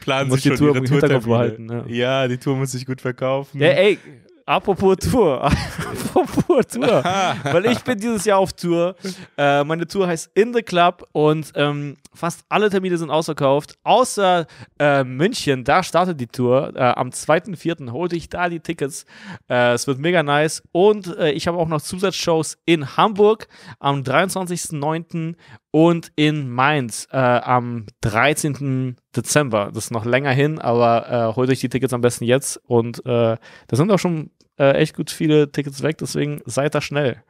planen sie schon die Tour ihre Tour behalten, ja. ja. die Tour muss sich gut verkaufen. Ja, ey, Apropos Tour. Apropos Tour. Weil ich bin dieses Jahr auf Tour. Äh, meine Tour heißt In the Club und ähm, fast alle Termine sind ausverkauft, außer äh, München. Da startet die Tour. Äh, am 2.4. holte ich da die Tickets. Äh, es wird mega nice. Und äh, ich habe auch noch Zusatzshows in Hamburg am 23.9 und in Mainz äh, am 13. Dezember. Das ist noch länger hin, aber äh, holt euch die Tickets am besten jetzt. Und äh, da sind auch schon äh, echt gut viele Tickets weg, deswegen seid da schnell.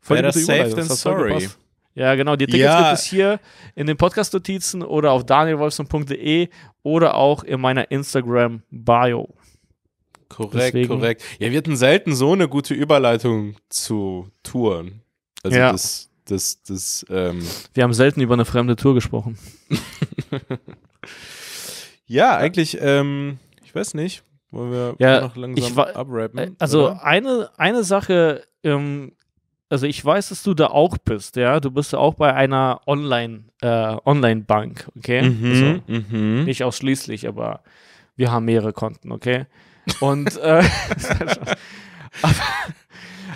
Voll Better safe than sorry. Ja, genau. Die Tickets ja. gibt es hier in den Podcast-Notizen oder auf danielwolfson.de oder auch in meiner Instagram-Bio. Korrekt, Deswegen. korrekt. Ja, wir hatten selten so eine gute Überleitung zu Touren. Also ja. das das, das ähm Wir haben selten über eine fremde Tour gesprochen. ja, eigentlich, ähm, ich weiß nicht. Wollen wir ja, noch langsam abrappen? Äh, also eine, eine Sache, ähm, also ich weiß, dass du da auch bist, ja. Du bist ja auch bei einer Online, äh, Online-Bank, okay? Mhm, also, mhm. Nicht ausschließlich, aber wir haben mehrere Konten, okay? Und äh, aber,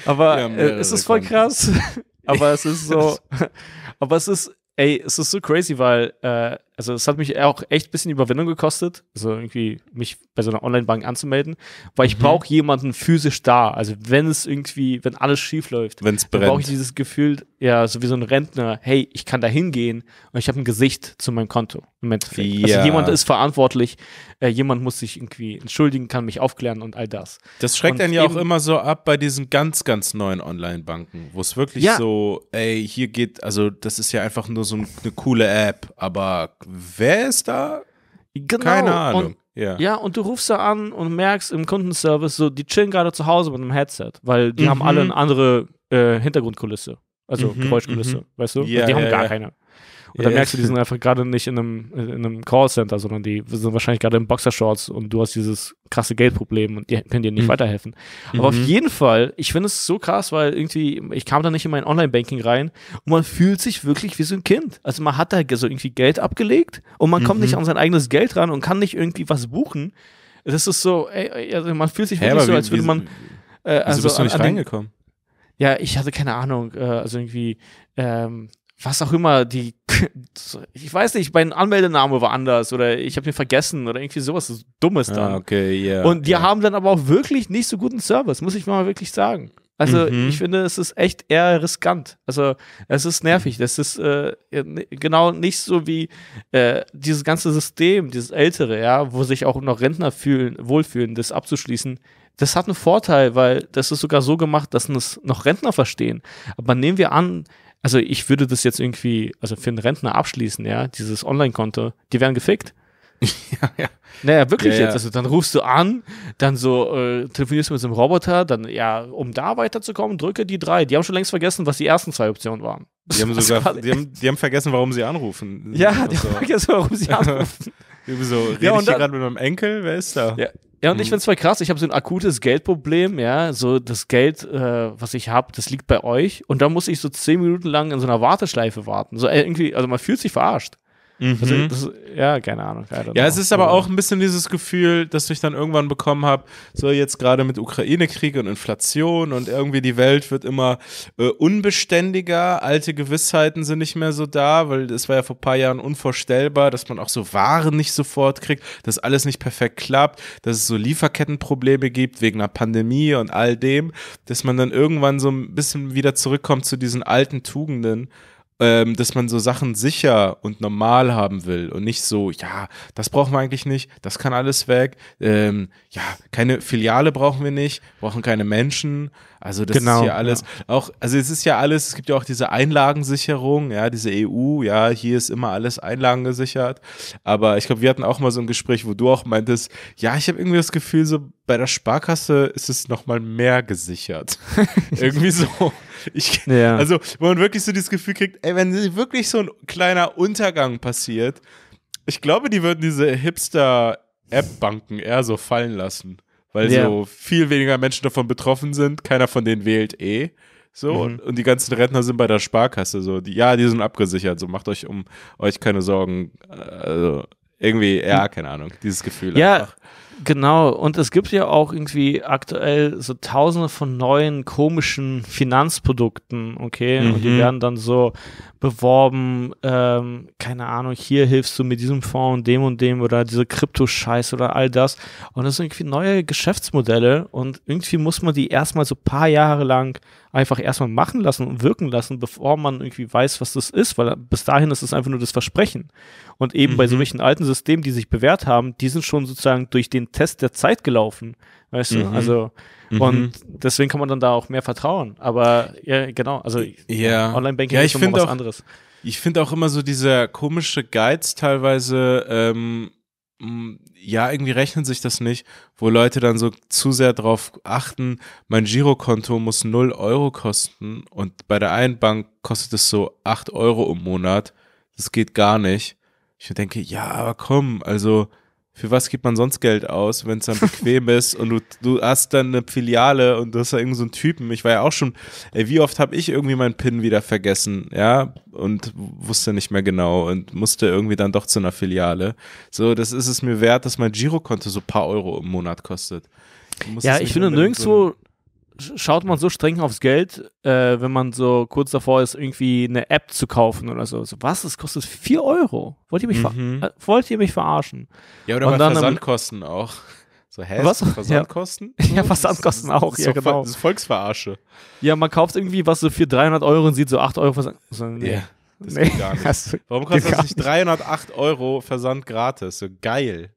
aber ja, äh, es ist voll krass aber es ist so, aber es ist, ey, es ist so crazy, weil äh, also es hat mich auch echt ein bisschen Überwindung gekostet, also irgendwie mich bei so einer Online-Bank anzumelden, weil ich mhm. brauche jemanden physisch da. Also wenn es irgendwie, wenn alles schief läuft, brauche ich dieses Gefühl, ja, so wie so ein Rentner, hey, ich kann da hingehen und ich habe ein Gesicht zu meinem Konto im Endeffekt. Also, ja. Also jemand ist verantwortlich, äh, jemand muss sich irgendwie entschuldigen, kann mich aufklären und all das. Das schreckt und einen ja auch immer so ab bei diesen ganz, ganz neuen Online-Banken, wo es wirklich ja. so, ey, hier geht, also das ist ja einfach nur so eine coole App, aber wer ist da? Genau. Keine Ahnung. Und, ja. ja, und du rufst da an und merkst im Kundenservice, so, die chillen gerade zu Hause mit einem Headset, weil die mhm. haben alle mhm. eine andere äh, Hintergrundkulisse. Also mhm, Geräuschkulisse, mhm. weißt du? Yeah, die haben gar yeah. keine. Und dann merkst du, die sind einfach gerade nicht in einem, in einem Callcenter, sondern die sind wahrscheinlich gerade in Boxershorts und du hast dieses krasse Geldproblem und die können dir nicht mhm. weiterhelfen. Aber mhm. auf jeden Fall, ich finde es so krass, weil irgendwie, ich kam da nicht in mein Online-Banking rein und man fühlt sich wirklich wie so ein Kind. Also man hat da so irgendwie Geld abgelegt und man mhm. kommt nicht mhm. an sein eigenes Geld ran und kann nicht irgendwie was buchen. Das ist so, ey, also man fühlt sich wirklich hey, so, als würde man. Äh, also bist du nicht an, an reingekommen? ja, ich hatte keine Ahnung, äh, also irgendwie, ähm, was auch immer, die, ich weiß nicht, mein Anmeldename war anders oder ich habe ihn vergessen oder irgendwie sowas so Dummes ah, dann. Ah, okay, yeah, Und die yeah. haben dann aber auch wirklich nicht so guten Service, muss ich mal wirklich sagen. Also mhm. ich finde, es ist echt eher riskant. Also es ist nervig. Das ist äh, genau nicht so wie äh, dieses ganze System, dieses ältere, ja, wo sich auch noch Rentner fühlen, wohlfühlen, das abzuschließen das hat einen Vorteil, weil das ist sogar so gemacht, dass es noch Rentner verstehen. Aber nehmen wir an, also ich würde das jetzt irgendwie, also für einen Rentner abschließen, ja, dieses Online-Konto, die werden gefickt. ja, ja. Naja, wirklich ja, jetzt. Also dann rufst du an, dann so äh, telefonierst du mit so einem Roboter, dann ja, um da weiterzukommen, drücke die drei. Die haben schon längst vergessen, was die ersten zwei Optionen waren. Die haben sogar, die haben, die haben vergessen, warum sie anrufen. Ja, die also haben vergessen, warum sie anrufen. so, rede ja, ich hier gerade mit meinem Enkel? Wer ist da? Ja, ja, und ich mhm. find's zwar krass, ich habe so ein akutes Geldproblem, ja, so das Geld, äh, was ich habe, das liegt bei euch und da muss ich so zehn Minuten lang in so einer Warteschleife warten. So äh, irgendwie, also man fühlt sich verarscht. Also mhm. Also, das, ja, keine Ahnung. Ja, es ist aber also auch ein bisschen dieses Gefühl, dass ich dann irgendwann bekommen habe, so jetzt gerade mit Ukraine-Krieg und Inflation und irgendwie die Welt wird immer äh, unbeständiger, alte Gewissheiten sind nicht mehr so da, weil es war ja vor ein paar Jahren unvorstellbar, dass man auch so Waren nicht sofort kriegt, dass alles nicht perfekt klappt, dass es so Lieferkettenprobleme gibt wegen einer Pandemie und all dem, dass man dann irgendwann so ein bisschen wieder zurückkommt zu diesen alten Tugenden ähm, dass man so Sachen sicher und normal haben will und nicht so, ja, das brauchen wir eigentlich nicht, das kann alles weg, ähm, ja, keine Filiale brauchen wir nicht, brauchen keine Menschen, also das genau, ist ja alles, ja. auch, also es ist ja alles, es gibt ja auch diese Einlagensicherung, ja, diese EU, ja, hier ist immer alles einlagengesichert, aber ich glaube, wir hatten auch mal so ein Gespräch, wo du auch meintest, ja, ich habe irgendwie das Gefühl, so bei der Sparkasse ist es nochmal mehr gesichert. irgendwie so. Ich, ja. Also, wo man wirklich so dieses Gefühl kriegt, ey, wenn wirklich so ein kleiner Untergang passiert, ich glaube, die würden diese Hipster-App-Banken eher so fallen lassen. Weil ja. so viel weniger Menschen davon betroffen sind, keiner von denen wählt eh. So, mhm. und, und, die ganzen Rentner sind bei der Sparkasse. So, die, ja, die sind abgesichert, so macht euch um euch keine Sorgen. Also, irgendwie, ja, hm. keine Ahnung, dieses Gefühl. Ja, einfach. Genau, und es gibt ja auch irgendwie aktuell so tausende von neuen komischen Finanzprodukten, okay? Mhm. Und die mhm. werden dann so beworben, ähm, keine Ahnung, hier hilfst du mit diesem Fonds und dem und dem oder diese krypto Kryptoscheiß oder all das. Und das sind irgendwie neue Geschäftsmodelle und irgendwie muss man die erstmal so paar Jahre lang einfach erstmal machen lassen und wirken lassen, bevor man irgendwie weiß, was das ist, weil bis dahin ist es einfach nur das Versprechen. Und eben mhm. bei solchen alten Systemen, die sich bewährt haben, die sind schon sozusagen durch den Test der Zeit gelaufen, weißt mhm. du? Also mhm. und deswegen kann man dann da auch mehr vertrauen. Aber ja, genau, also ja. Online-Banking ja, ist immer was auch, anderes. Ich finde auch immer so dieser komische Geiz teilweise, ähm, ja, irgendwie rechnet sich das nicht, wo Leute dann so zu sehr darauf achten, mein Girokonto muss 0 Euro kosten und bei der einen Bank kostet es so 8 Euro im Monat. Das geht gar nicht. Ich denke, ja, aber komm, also für was gibt man sonst Geld aus, wenn es dann bequem ist und du, du hast dann eine Filiale und du hast da irgendeinen so einen Typen. Ich war ja auch schon, ey, wie oft habe ich irgendwie meinen PIN wieder vergessen, ja, und wusste nicht mehr genau und musste irgendwie dann doch zu einer Filiale. So, das ist es mir wert, dass mein Girokonto so ein paar Euro im Monat kostet. ja, ich finde nirgendwo, schaut man so streng aufs Geld, äh, wenn man so kurz davor ist, irgendwie eine App zu kaufen oder so. so was? Das kostet 4 Euro. Wollt ihr mich, mhm. ver äh, wollt ihr mich verarschen? Ja, oder und dann Versandkosten dann, auch. So, hä? Was? Versandkosten? Ja, ja Versandkosten auch, das ja, genau. Das ist Volksverarsche. Ja, man kauft irgendwie was so für 300 Euro und sieht so 8 Euro Versand. So, nee. Yeah, das nee. geht gar nicht. Warum kostet das nicht 308 Euro Versand gratis? So geil.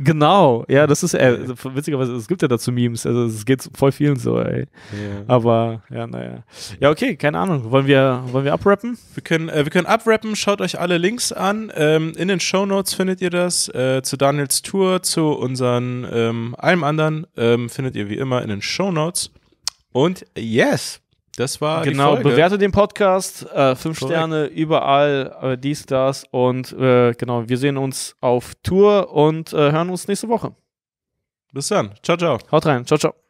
Genau, ja, das ist, äh, witzigerweise, es gibt ja dazu Memes, also es geht voll vielen so, ey. Yeah. Aber, ja, naja. Ja, okay, keine Ahnung. Wollen wir, wollen wir abrappen? Wir können, äh, wir können abrappen, schaut euch alle Links an. Ähm, in den Show Notes findet ihr das, äh, zu Daniels Tour, zu unseren, ähm, allem anderen, ähm, findet ihr wie immer in den Show Notes. Und yes! Das war Genau, bewerte den Podcast. Äh, fünf Correct. Sterne überall, äh, dies, das. Und äh, genau, wir sehen uns auf Tour und äh, hören uns nächste Woche. Bis dann. Ciao, ciao. Haut rein. Ciao, ciao.